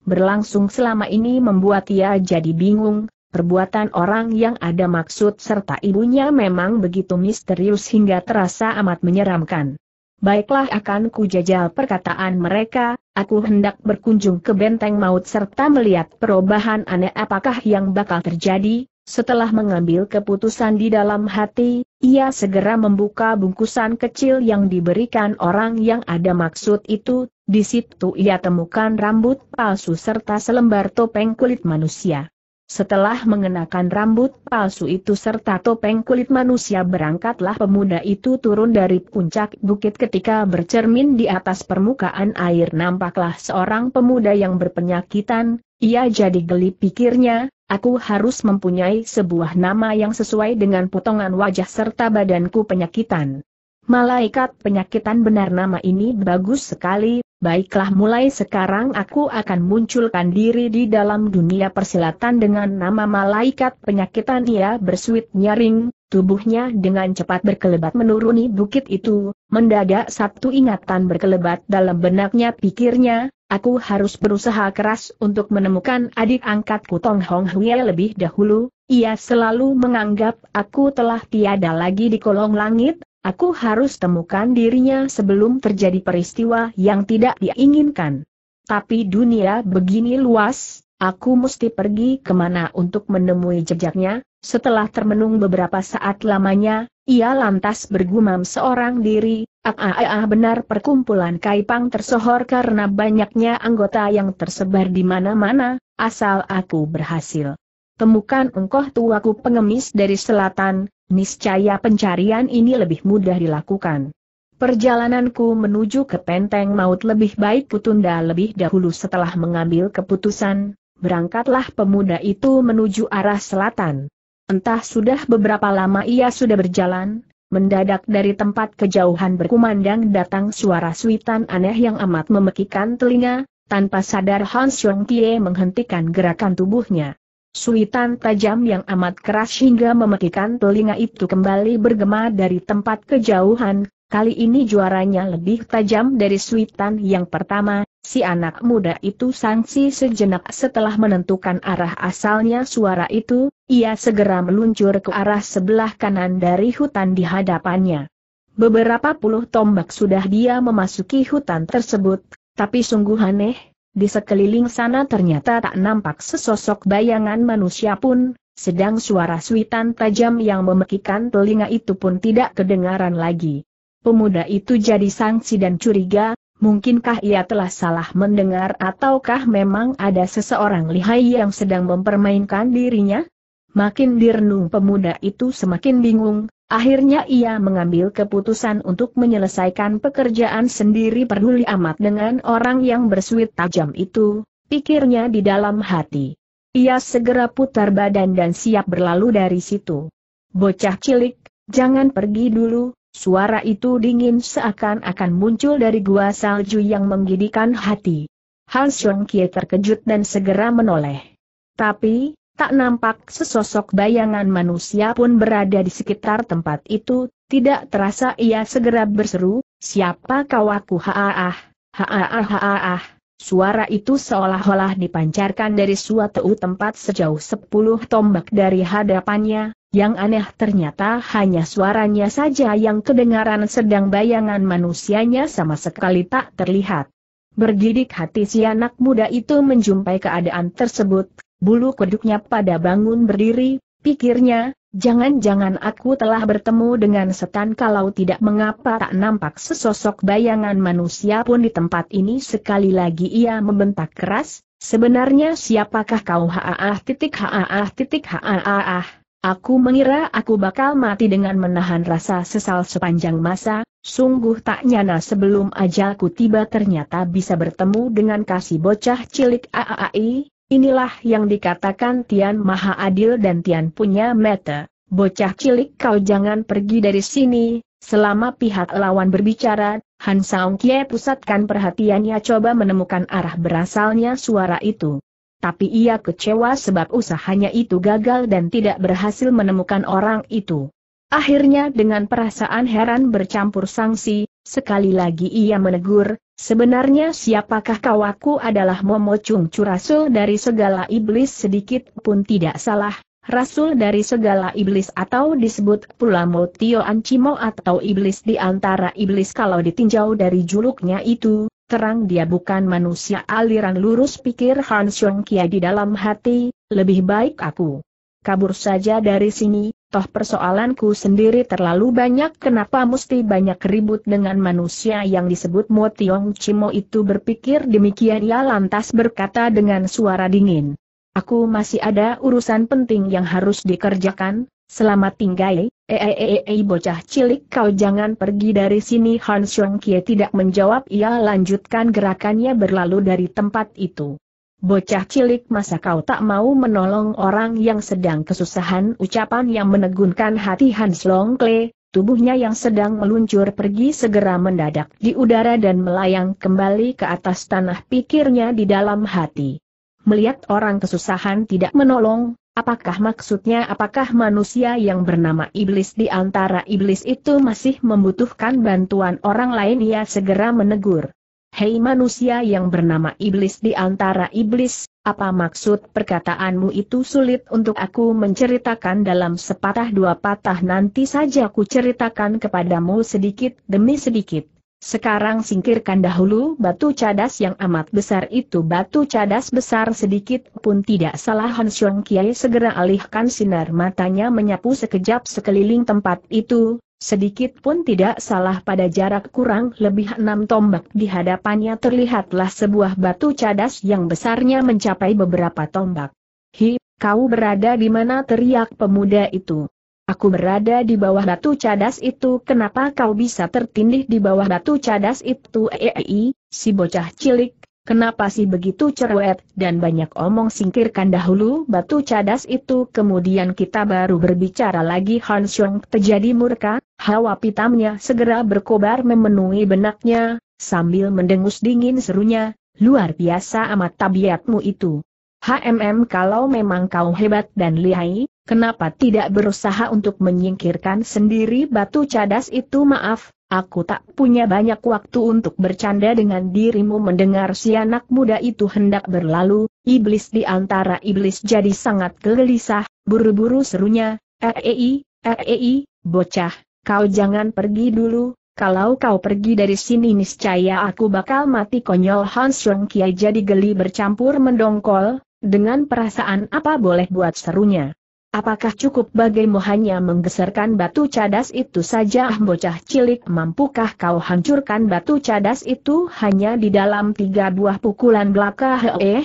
berlangsung selama ini membuat ia jadi bingung, perbuatan orang yang ada maksud serta ibunya memang begitu misterius hingga terasa amat menyeramkan. Baiklah akan kujajal perkataan mereka, aku hendak berkunjung ke benteng maut serta melihat perubahan aneh apakah yang bakal terjadi, setelah mengambil keputusan di dalam hati, ia segera membuka bungkusan kecil yang diberikan orang yang ada maksud itu, di situ ia temukan rambut palsu serta selembar topeng kulit manusia. Setelah mengenakan rambut palsu itu serta topeng kulit manusia berangkatlah pemuda itu turun dari puncak bukit ketika bercermin di atas permukaan air nampaklah seorang pemuda yang berpenyakitan, ia jadi geli pikirnya, aku harus mempunyai sebuah nama yang sesuai dengan potongan wajah serta badanku penyakitan. Malaikat penyakitan benar nama ini bagus sekali, Baiklah mulai sekarang aku akan munculkan diri di dalam dunia persilatan dengan nama malaikat penyakitan ia bersuit nyaring, tubuhnya dengan cepat berkelebat menuruni bukit itu, mendadak satu ingatan berkelebat dalam benaknya pikirnya, aku harus berusaha keras untuk menemukan adik angkatku Tong Hong Hui lebih dahulu, ia selalu menganggap aku telah tiada lagi di kolong langit, Aku harus temukan dirinya sebelum terjadi peristiwa yang tidak diinginkan. Tapi dunia begini luas, aku mesti pergi kemana untuk menemui jejaknya, setelah termenung beberapa saat lamanya, ia lantas bergumam seorang diri, ah, ah, ah, ah benar perkumpulan Kaipang tersohor karena banyaknya anggota yang tersebar di mana-mana, asal aku berhasil. Temukan engkau tuaku pengemis dari selatan, niscaya pencarian ini lebih mudah dilakukan. Perjalananku menuju ke Penteng Maut lebih baik kutunda lebih dahulu setelah mengambil keputusan, berangkatlah pemuda itu menuju arah selatan. Entah sudah beberapa lama ia sudah berjalan, mendadak dari tempat kejauhan berkumandang datang suara suitan aneh yang amat memekikan telinga, tanpa sadar Hans Xiong Kie menghentikan gerakan tubuhnya. Suitan tajam yang amat keras hingga memetikan telinga itu kembali bergema dari tempat kejauhan, kali ini juaranya lebih tajam dari suitan yang pertama, si anak muda itu sangsi sejenak setelah menentukan arah asalnya suara itu, ia segera meluncur ke arah sebelah kanan dari hutan di hadapannya. Beberapa puluh tombak sudah dia memasuki hutan tersebut, tapi sungguh aneh, di sekeliling sana ternyata tak nampak sesosok bayangan manusia pun, sedang suara suitan tajam yang memekikan telinga itu pun tidak kedengaran lagi. Pemuda itu jadi sangsi dan curiga, mungkinkah ia telah salah mendengar ataukah memang ada seseorang lihai yang sedang mempermainkan dirinya? Makin direnung pemuda itu semakin bingung, Akhirnya ia mengambil keputusan untuk menyelesaikan pekerjaan sendiri peduli amat dengan orang yang bersuit tajam itu, pikirnya di dalam hati. Ia segera putar badan dan siap berlalu dari situ. Bocah cilik, jangan pergi dulu, suara itu dingin seakan-akan muncul dari gua salju yang menggidikan hati. Han Kie terkejut dan segera menoleh. Tapi, tak nampak sesosok bayangan manusia pun berada di sekitar tempat itu, tidak terasa ia segera berseru, siapa kau aku haaah, haaah haaah. Suara itu seolah-olah dipancarkan dari suatu tempat sejauh sepuluh tombak dari hadapannya, yang aneh ternyata hanya suaranya saja yang kedengaran sedang bayangan manusianya sama sekali tak terlihat. Bergidik hati si anak muda itu menjumpai keadaan tersebut, Bulu kuduknya pada bangun berdiri, pikirnya, jangan-jangan aku telah bertemu dengan setan kalau tidak mengapa tak nampak sesosok bayangan manusia pun di tempat ini sekali lagi ia membentak keras, sebenarnya siapakah kau haaah titik haaah titik haaah. Aku mengira aku bakal mati dengan menahan rasa sesal sepanjang masa, sungguh tak nyana sebelum ajalku tiba ternyata bisa bertemu dengan kasih bocah cilik AAAI, Inilah yang dikatakan Tian Maha Adil dan Tian punya meta. Bocah cilik kau jangan pergi dari sini, selama pihak lawan berbicara, Han Saung Kie pusatkan perhatiannya coba menemukan arah berasalnya suara itu. Tapi ia kecewa sebab usahanya itu gagal dan tidak berhasil menemukan orang itu. Akhirnya dengan perasaan heran bercampur sanksi, sekali lagi ia menegur, Sebenarnya siapakah kawaku aku adalah Momo Chung Chu Rasul dari segala iblis sedikit pun tidak salah, Rasul dari segala iblis atau disebut pula Motio Ancimo atau iblis di antara iblis kalau ditinjau dari juluknya itu, terang dia bukan manusia aliran lurus pikir Han Xiong Kia di dalam hati, lebih baik aku kabur saja dari sini, Toh persoalanku sendiri terlalu banyak kenapa mesti banyak ribut dengan manusia yang disebut Mo Tiong Chimo itu berpikir demikian ia lantas berkata dengan suara dingin. Aku masih ada urusan penting yang harus dikerjakan, selamat tinggal, eeeee eh, eh, eh, bocah cilik kau jangan pergi dari sini Han Xiong Kie tidak menjawab ia lanjutkan gerakannya berlalu dari tempat itu. Bocah cilik masa kau tak mau menolong orang yang sedang kesusahan ucapan yang menegunkan hati Hans Longkle, tubuhnya yang sedang meluncur pergi segera mendadak di udara dan melayang kembali ke atas tanah pikirnya di dalam hati. Melihat orang kesusahan tidak menolong, apakah maksudnya apakah manusia yang bernama iblis di antara iblis itu masih membutuhkan bantuan orang lain ia segera menegur. Hei manusia yang bernama iblis di antara iblis, apa maksud perkataanmu itu sulit untuk aku menceritakan dalam sepatah dua patah nanti saja aku ceritakan kepadamu sedikit demi sedikit. Sekarang singkirkan dahulu batu cadas yang amat besar itu batu cadas besar sedikit pun tidak salah Hansyong Kiai segera alihkan sinar matanya menyapu sekejap sekeliling tempat itu, Sedikit pun tidak salah pada jarak kurang lebih enam tombak di hadapannya terlihatlah sebuah batu cadas yang besarnya mencapai beberapa tombak. Hi, kau berada di mana teriak pemuda itu. Aku berada di bawah batu cadas itu kenapa kau bisa tertindih di bawah batu cadas itu Ei, si bocah cilik, Kenapa sih begitu cerewet dan banyak omong singkirkan dahulu batu cadas itu kemudian kita baru berbicara lagi Han Xiong terjadi murka, hawa pitamnya segera berkobar memenuhi benaknya, sambil mendengus dingin serunya, luar biasa amat tabiatmu itu. HMM kalau memang kau hebat dan lihai, kenapa tidak berusaha untuk menyingkirkan sendiri batu cadas itu maaf, Aku tak punya banyak waktu untuk bercanda dengan dirimu mendengar si anak muda itu hendak berlalu, iblis di antara iblis jadi sangat gelisah, buru-buru serunya, Eei, eh, eh, Eei, eh, bocah, kau jangan pergi dulu, kalau kau pergi dari sini niscaya aku bakal mati konyol Hans Rong Kiai jadi geli bercampur mendongkol, dengan perasaan apa boleh buat serunya. Apakah cukup bagaimu hanya menggeserkan batu cadas itu saja ah bocah cilik mampukah kau hancurkan batu cadas itu hanya di dalam tiga buah pukulan belaka eh,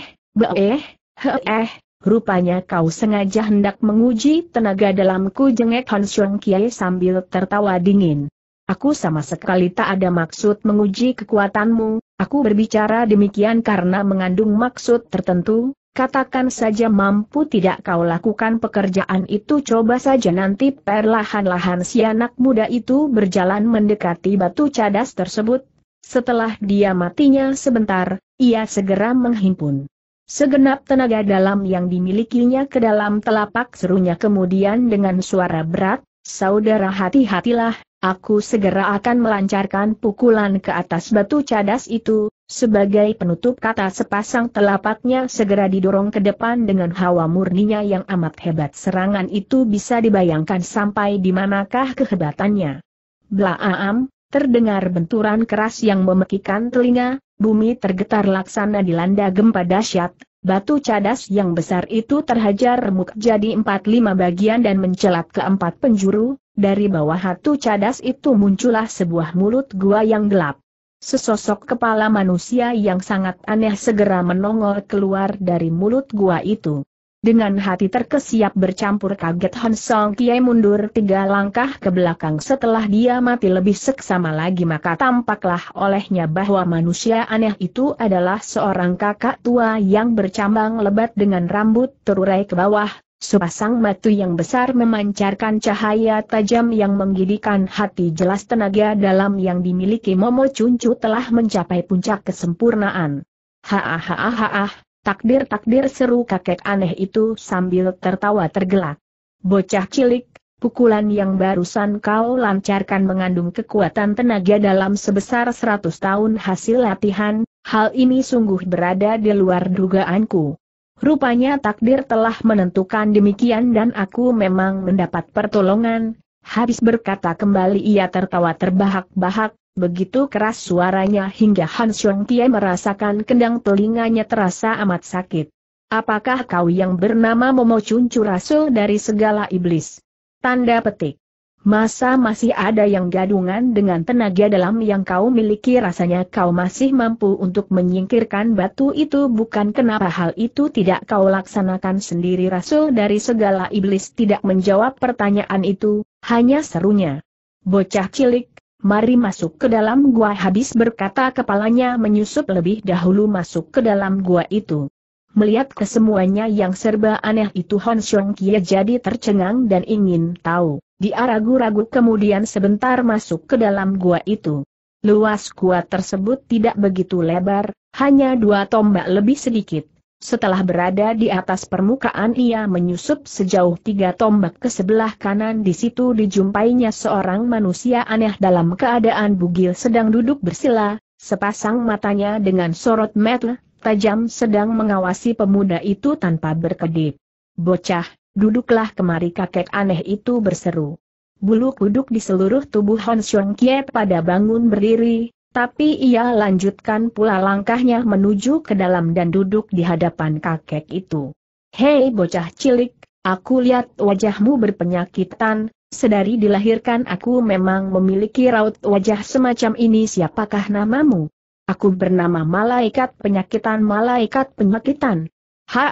eh, he eh. rupanya kau sengaja hendak menguji tenaga dalamku jengek Han Kiai sambil tertawa dingin. Aku sama sekali tak ada maksud menguji kekuatanmu, aku berbicara demikian karena mengandung maksud tertentu, Katakan saja mampu tidak kau lakukan pekerjaan itu coba saja nanti perlahan-lahan si anak muda itu berjalan mendekati batu cadas tersebut. Setelah dia matinya sebentar, ia segera menghimpun segenap tenaga dalam yang dimilikinya ke dalam telapak serunya kemudian dengan suara berat, saudara hati-hatilah, aku segera akan melancarkan pukulan ke atas batu cadas itu, sebagai penutup kata sepasang telapaknya segera didorong ke depan dengan hawa murninya yang amat hebat. Serangan itu bisa dibayangkan sampai di manakah kehebatannya. Blaam, terdengar benturan keras yang memekikan telinga, bumi tergetar laksana dilanda gempa dahsyat, batu cadas yang besar itu terhajar remuk jadi empat lima bagian dan mencelat ke empat penjuru, dari bawah hatu cadas itu muncullah sebuah mulut gua yang gelap. Sesosok kepala manusia yang sangat aneh segera menongol keluar dari mulut gua itu. Dengan hati terkesiap bercampur kaget Han Song Kiai mundur tiga langkah ke belakang setelah dia mati lebih seksama lagi maka tampaklah olehnya bahwa manusia aneh itu adalah seorang kakak tua yang bercambang lebat dengan rambut terurai ke bawah, Sepasang matu yang besar memancarkan cahaya tajam yang menggidikan hati jelas tenaga dalam yang dimiliki Momo Cuncu telah mencapai puncak kesempurnaan. ha! takdir-takdir seru kakek aneh itu sambil tertawa tergelak. Bocah cilik, pukulan yang barusan kau lancarkan mengandung kekuatan tenaga dalam sebesar seratus tahun hasil latihan, hal ini sungguh berada di luar dugaanku. Rupanya takdir telah menentukan demikian dan aku memang mendapat pertolongan. Habis berkata kembali ia tertawa terbahak-bahak, begitu keras suaranya hingga Han Xiong Tie merasakan kendang telinganya terasa amat sakit. Apakah kau yang bernama Momo Cuncu Rasul dari segala iblis? Tanda petik. Masa masih ada yang gadungan dengan tenaga dalam yang kau miliki rasanya kau masih mampu untuk menyingkirkan batu itu bukan kenapa hal itu tidak kau laksanakan sendiri Rasul dari segala iblis tidak menjawab pertanyaan itu, hanya serunya. Bocah cilik, mari masuk ke dalam gua habis berkata kepalanya menyusup lebih dahulu masuk ke dalam gua itu. Melihat kesemuanya yang serba aneh itu Hon Xiong Kie jadi tercengang dan ingin tahu dia ragu-ragu kemudian sebentar masuk ke dalam gua itu. Luas gua tersebut tidak begitu lebar, hanya dua tombak lebih sedikit. Setelah berada di atas permukaan ia menyusup sejauh tiga tombak ke sebelah kanan di situ dijumpainya seorang manusia aneh dalam keadaan bugil sedang duduk bersila, sepasang matanya dengan sorot mata, tajam sedang mengawasi pemuda itu tanpa berkedip. Bocah, Duduklah kemari kakek aneh itu berseru. Bulu kuduk di seluruh tubuh Hon Xiong Kie pada bangun berdiri, tapi ia lanjutkan pula langkahnya menuju ke dalam dan duduk di hadapan kakek itu. Hei bocah cilik, aku lihat wajahmu berpenyakitan, Sedari dilahirkan aku memang memiliki raut wajah semacam ini siapakah namamu? Aku bernama Malaikat Penyakitan Malaikat Penyakitan. Ha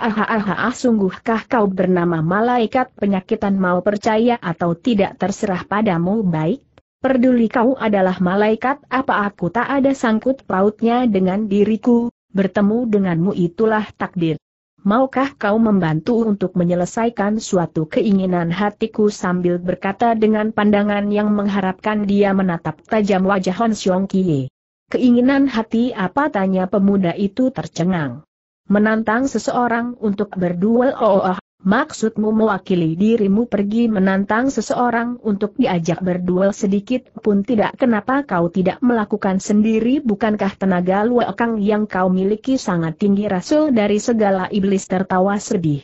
sungguhkah kau bernama malaikat penyakitan mau percaya atau tidak terserah padamu baik? Perduli kau adalah malaikat apa aku tak ada sangkut pautnya dengan diriku, bertemu denganmu itulah takdir. Maukah kau membantu untuk menyelesaikan suatu keinginan hatiku sambil berkata dengan pandangan yang mengharapkan dia menatap tajam wajah Hon Xiong Kie. Keinginan hati apa tanya pemuda itu tercengang. Menantang seseorang untuk berduel oh, oh, Maksudmu mewakili dirimu pergi menantang seseorang untuk diajak berduel sedikit pun tidak kenapa kau tidak melakukan sendiri bukankah tenaga luakang yang kau miliki sangat tinggi rasul dari segala iblis tertawa sedih.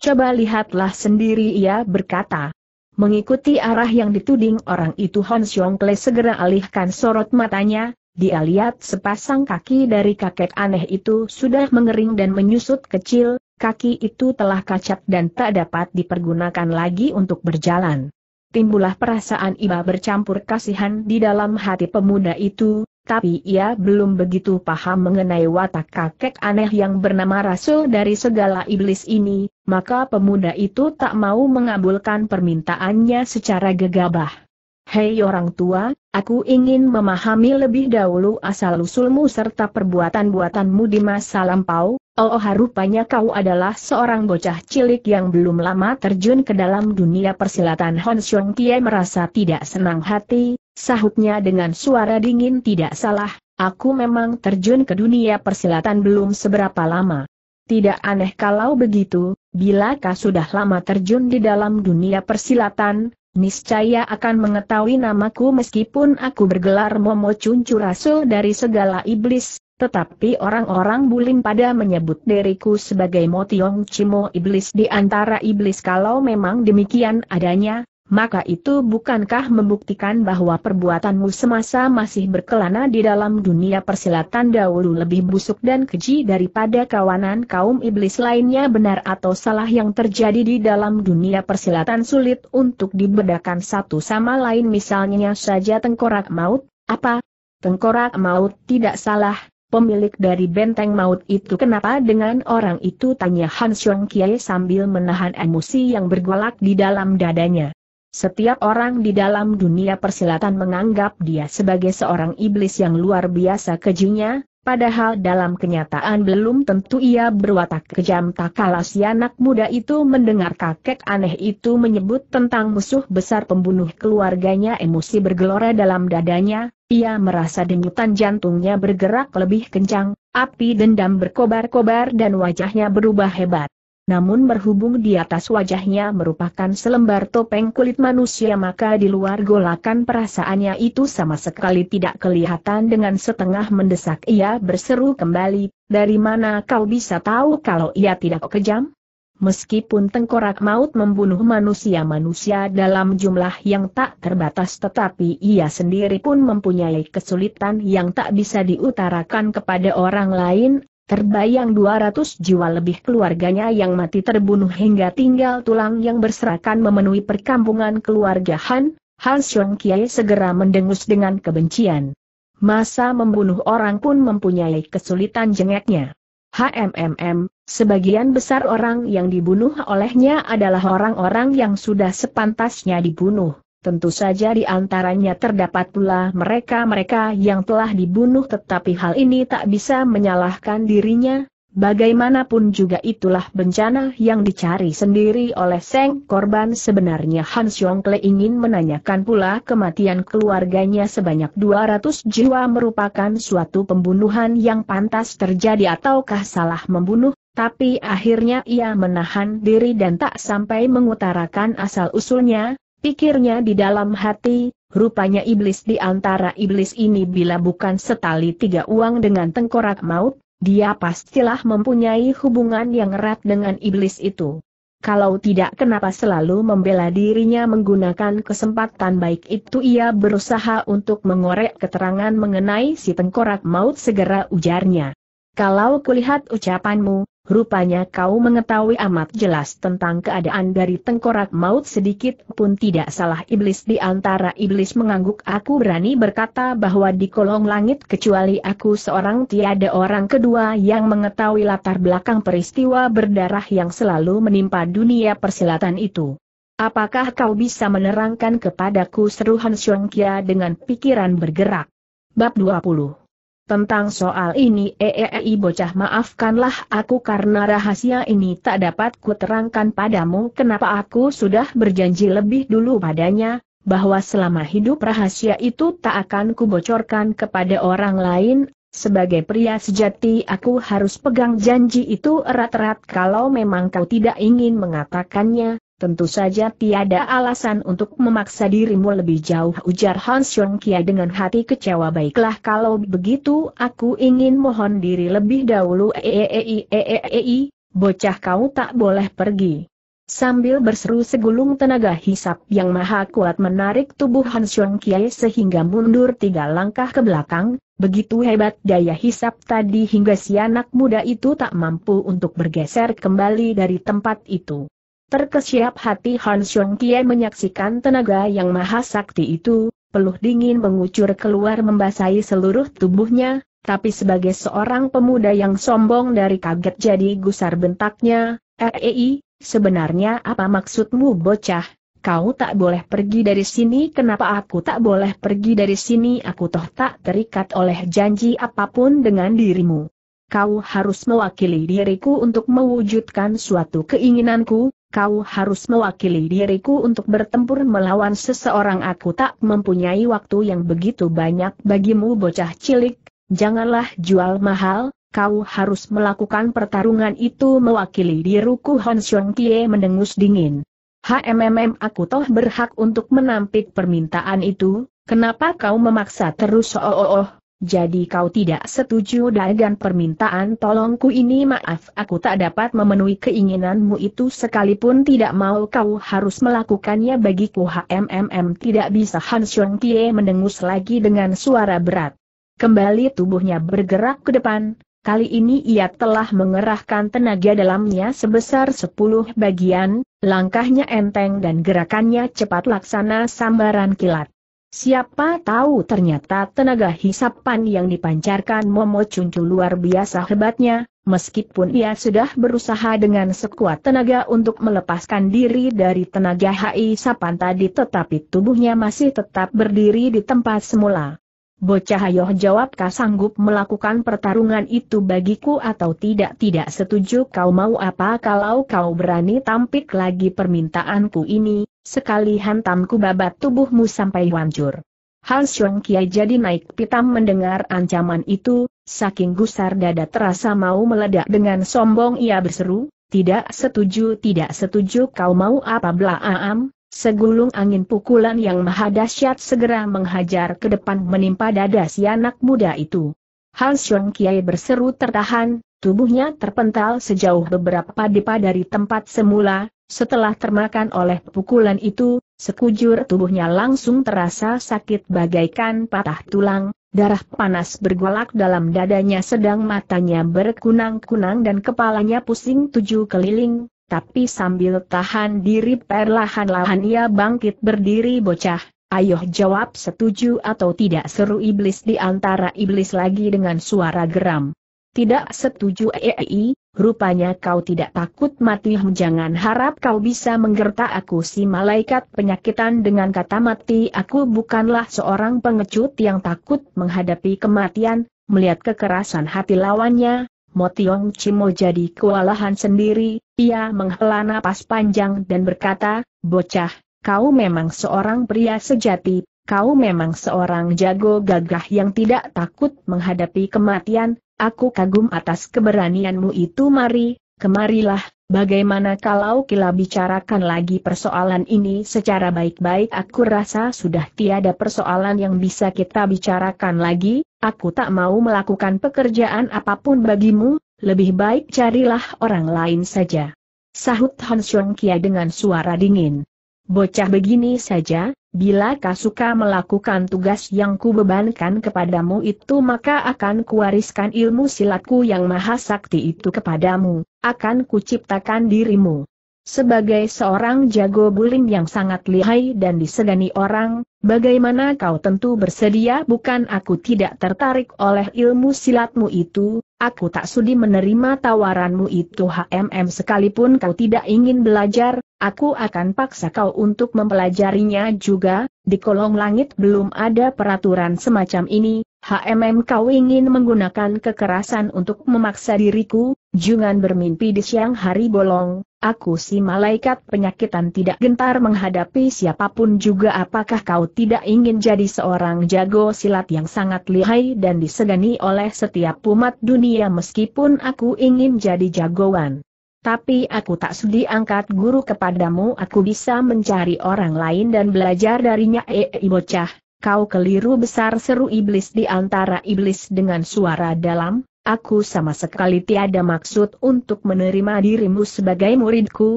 Coba lihatlah sendiri ia berkata. Mengikuti arah yang dituding orang itu Hon Xiong Kle segera alihkan sorot matanya, dia lihat sepasang kaki dari kakek aneh itu sudah mengering dan menyusut kecil, kaki itu telah kacat dan tak dapat dipergunakan lagi untuk berjalan. Timbullah perasaan iba bercampur kasihan di dalam hati pemuda itu, tapi ia belum begitu paham mengenai watak kakek aneh yang bernama Rasul dari segala iblis ini, maka pemuda itu tak mau mengabulkan permintaannya secara gegabah. Hei orang tua, aku ingin memahami lebih dahulu asal-usulmu serta perbuatan-buatanmu di masa lampau, oh rupanya kau adalah seorang bocah cilik yang belum lama terjun ke dalam dunia persilatan Hon Xiong Tie merasa tidak senang hati, sahutnya dengan suara dingin tidak salah, aku memang terjun ke dunia persilatan belum seberapa lama. Tidak aneh kalau begitu, bila kau sudah lama terjun di dalam dunia persilatan, Niscaya akan mengetahui namaku meskipun aku bergelar Momo Cuncu Rasul dari segala iblis, tetapi orang-orang bulim pada menyebut diriku sebagai Motiong Cimo Iblis di antara iblis kalau memang demikian adanya, maka itu bukankah membuktikan bahwa perbuatanmu semasa masih berkelana di dalam dunia persilatan dahulu lebih busuk dan keji daripada kawanan kaum iblis lainnya benar atau salah yang terjadi di dalam dunia persilatan sulit untuk dibedakan satu sama lain misalnya saja tengkorak maut, apa? Tengkorak maut tidak salah, pemilik dari benteng maut itu kenapa dengan orang itu tanya Han Xiong Kiai sambil menahan emosi yang bergolak di dalam dadanya. Setiap orang di dalam dunia persilatan menganggap dia sebagai seorang iblis yang luar biasa kejunya, padahal dalam kenyataan belum tentu ia berwatak kejam tak kalah si anak muda itu mendengar kakek aneh itu menyebut tentang musuh besar pembunuh keluarganya emosi bergelora dalam dadanya, ia merasa denyutan jantungnya bergerak lebih kencang, api dendam berkobar-kobar dan wajahnya berubah hebat. Namun berhubung di atas wajahnya merupakan selembar topeng kulit manusia maka di luar golakan perasaannya itu sama sekali tidak kelihatan dengan setengah mendesak ia berseru kembali, dari mana kau bisa tahu kalau ia tidak kejam? Meskipun tengkorak maut membunuh manusia-manusia dalam jumlah yang tak terbatas tetapi ia sendiri pun mempunyai kesulitan yang tak bisa diutarakan kepada orang lain Terbayang 200 jiwa lebih keluarganya yang mati terbunuh hingga tinggal tulang yang berserakan memenuhi perkampungan keluarga Han, Han Xiong Kiai segera mendengus dengan kebencian. Masa membunuh orang pun mempunyai kesulitan jengeknya. HMMM, sebagian besar orang yang dibunuh olehnya adalah orang-orang yang sudah sepantasnya dibunuh. Tentu saja di antaranya terdapat pula mereka-mereka yang telah dibunuh tetapi hal ini tak bisa menyalahkan dirinya, bagaimanapun juga itulah bencana yang dicari sendiri oleh Seng korban sebenarnya Han Xiongkle ingin menanyakan pula kematian keluarganya sebanyak 200 jiwa merupakan suatu pembunuhan yang pantas terjadi ataukah salah membunuh, tapi akhirnya ia menahan diri dan tak sampai mengutarakan asal-usulnya, Pikirnya di dalam hati, rupanya iblis di antara iblis ini bila bukan setali tiga uang dengan tengkorak maut, dia pastilah mempunyai hubungan yang erat dengan iblis itu. Kalau tidak kenapa selalu membela dirinya menggunakan kesempatan baik itu ia berusaha untuk mengorek keterangan mengenai si tengkorak maut segera ujarnya. Kalau kulihat ucapanmu, Rupanya kau mengetahui amat jelas tentang keadaan dari tengkorak maut sedikit pun tidak salah iblis di antara iblis mengangguk aku berani berkata bahwa di kolong langit kecuali aku seorang tiada orang kedua yang mengetahui latar belakang peristiwa berdarah yang selalu menimpa dunia persilatan itu. Apakah kau bisa menerangkan kepadaku seruhan Han dengan pikiran bergerak? Bab 20 tentang soal ini ee eh, eei eh, eh, bocah maafkanlah aku karena rahasia ini tak dapat kuterangkan padamu kenapa aku sudah berjanji lebih dulu padanya, bahwa selama hidup rahasia itu tak akan kubocorkan kepada orang lain, sebagai pria sejati aku harus pegang janji itu erat-erat kalau memang kau tidak ingin mengatakannya, Tentu saja tiada alasan untuk memaksa dirimu lebih jauh ujar Han Xiong Kia dengan hati kecewa baiklah kalau begitu aku ingin mohon diri lebih dahulu eeei eeei, bocah kau tak boleh pergi. Sambil berseru segulung tenaga hisap yang maha kuat menarik tubuh Han Xiong Kiai sehingga mundur tiga langkah ke belakang, begitu hebat daya hisap tadi hingga si anak muda itu tak mampu untuk bergeser kembali dari tempat itu. Terkesiap hati Han Xiong Kie menyaksikan tenaga yang maha sakti itu, peluh dingin mengucur keluar membasahi seluruh tubuhnya, tapi sebagai seorang pemuda yang sombong dari kaget jadi gusar bentaknya, Rei, sebenarnya apa maksudmu bocah? Kau tak boleh pergi dari sini kenapa aku tak boleh pergi dari sini aku toh tak terikat oleh janji apapun dengan dirimu. Kau harus mewakili diriku untuk mewujudkan suatu keinginanku, kau harus mewakili diriku untuk bertempur melawan seseorang. Aku tak mempunyai waktu yang begitu banyak bagimu bocah cilik, janganlah jual mahal, kau harus melakukan pertarungan itu mewakili diriku Hon Xiong Kie mendengus dingin. HMMM aku toh berhak untuk menampik permintaan itu, kenapa kau memaksa terus oh oh oh, jadi kau tidak setuju dengan permintaan tolongku ini maaf aku tak dapat memenuhi keinginanmu itu sekalipun tidak mau kau harus melakukannya bagiku HMMM tidak bisa Han Xiong Kie mendengus lagi dengan suara berat. Kembali tubuhnya bergerak ke depan, Kali ini ia telah mengerahkan tenaga dalamnya sebesar 10 bagian, langkahnya enteng dan gerakannya cepat laksana sambaran kilat. Siapa tahu ternyata tenaga hisapan yang dipancarkan Momo Cuncu luar biasa hebatnya, meskipun ia sudah berusaha dengan sekuat tenaga untuk melepaskan diri dari tenaga hisapan tadi tetapi tubuhnya masih tetap berdiri di tempat semula. Bocah Ayoh kau sanggup melakukan pertarungan itu bagiku atau tidak tidak setuju kau mau apa kalau kau berani tampik lagi permintaanku ini, Sekali hantamku babat tubuhmu sampai hancur. Hal Xiong Kiai jadi naik pitam mendengar ancaman itu, saking gusar dada terasa mau meledak dengan sombong ia berseru, tidak setuju tidak setuju kau mau apa am. segulung angin pukulan yang maha dahsyat segera menghajar ke depan menimpa dada si anak muda itu. Hal Xiong Kiai berseru tertahan, tubuhnya terpental sejauh beberapa depa dari tempat semula, setelah termakan oleh pukulan itu, sekujur tubuhnya langsung terasa sakit bagaikan patah tulang, darah panas bergolak dalam dadanya sedang matanya berkunang-kunang dan kepalanya pusing tujuh keliling, tapi sambil tahan diri perlahan-lahan ia bangkit berdiri bocah, ayo jawab setuju atau tidak seru iblis di antara iblis lagi dengan suara geram. Tidak setuju EEI, rupanya kau tidak takut mati jangan harap kau bisa menggertak aku si malaikat penyakitan dengan kata mati aku bukanlah seorang pengecut yang takut menghadapi kematian, melihat kekerasan hati lawannya, Motiong Cimo jadi kewalahan sendiri, ia menghela napas panjang dan berkata, bocah, kau memang seorang pria sejati, kau memang seorang jago gagah yang tidak takut menghadapi kematian, Aku kagum atas keberanianmu itu mari, kemarilah, bagaimana kalau kita bicarakan lagi persoalan ini secara baik-baik aku rasa sudah tiada persoalan yang bisa kita bicarakan lagi, aku tak mau melakukan pekerjaan apapun bagimu, lebih baik carilah orang lain saja. Sahut Han Xiong Kia dengan suara dingin. Bocah begini saja, bila kau suka melakukan tugas yang kubebankan kepadamu itu maka akan kuwariskan ilmu silatku yang maha sakti itu kepadamu, akan kuciptakan dirimu sebagai seorang jago bulim yang sangat lihai dan disegani orang, bagaimana kau tentu bersedia bukan aku tidak tertarik oleh ilmu silatmu itu, aku tak sudi menerima tawaranmu itu HMM sekalipun kau tidak ingin belajar, aku akan paksa kau untuk mempelajarinya juga, di kolong langit belum ada peraturan semacam ini, HMM kau ingin menggunakan kekerasan untuk memaksa diriku, Jungan bermimpi di siang hari bolong, aku si malaikat penyakitan tidak gentar menghadapi siapapun juga apakah kau tidak ingin jadi seorang jago silat yang sangat lihai dan disegani oleh setiap umat dunia meskipun aku ingin jadi jagoan. Tapi aku tak sudi angkat guru kepadamu aku bisa mencari orang lain dan belajar darinya ee eh, eh, bocah, kau keliru besar seru iblis di antara iblis dengan suara dalam, Aku sama sekali tiada maksud untuk menerima dirimu sebagai muridku,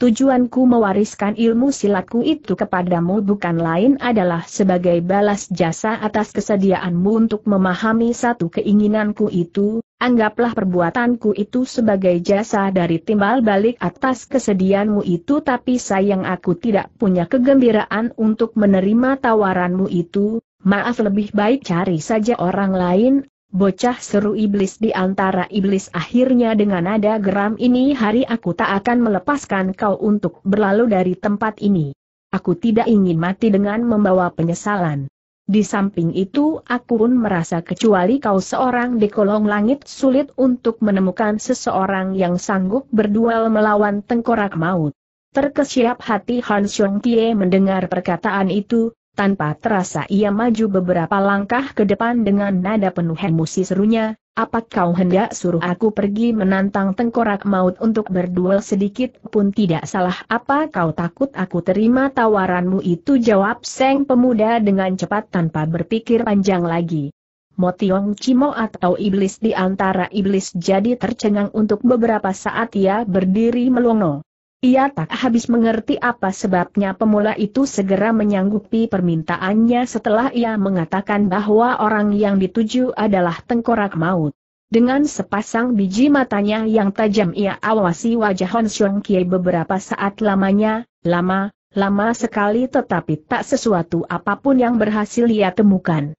tujuanku mewariskan ilmu silatku itu kepadamu bukan lain adalah sebagai balas jasa atas kesediaanmu untuk memahami satu keinginanku itu, anggaplah perbuatanku itu sebagai jasa dari timbal balik atas kesediaanmu itu tapi sayang aku tidak punya kegembiraan untuk menerima tawaranmu itu, Maaf lebih baik cari saja orang lain, Bocah seru iblis di antara iblis akhirnya dengan nada geram ini hari aku tak akan melepaskan kau untuk berlalu dari tempat ini. Aku tidak ingin mati dengan membawa penyesalan. Di samping itu aku pun merasa kecuali kau seorang di kolong langit sulit untuk menemukan seseorang yang sanggup berduel melawan tengkorak maut. Terkesiap hati Han Xiong Tie mendengar perkataan itu, tanpa terasa ia maju beberapa langkah ke depan dengan nada penuh emosi serunya, apa kau hendak suruh aku pergi menantang tengkorak maut untuk berduel sedikit pun tidak salah apa kau takut aku terima tawaranmu itu jawab Seng pemuda dengan cepat tanpa berpikir panjang lagi. Motiong Cimo atau iblis di antara iblis jadi tercengang untuk beberapa saat ia berdiri melongo. Ia tak habis mengerti apa sebabnya pemula itu segera menyanggupi permintaannya setelah ia mengatakan bahwa orang yang dituju adalah tengkorak maut. Dengan sepasang biji matanya yang tajam ia awasi wajah Hon Xiong Kie beberapa saat lamanya, lama, lama sekali tetapi tak sesuatu apapun yang berhasil ia temukan.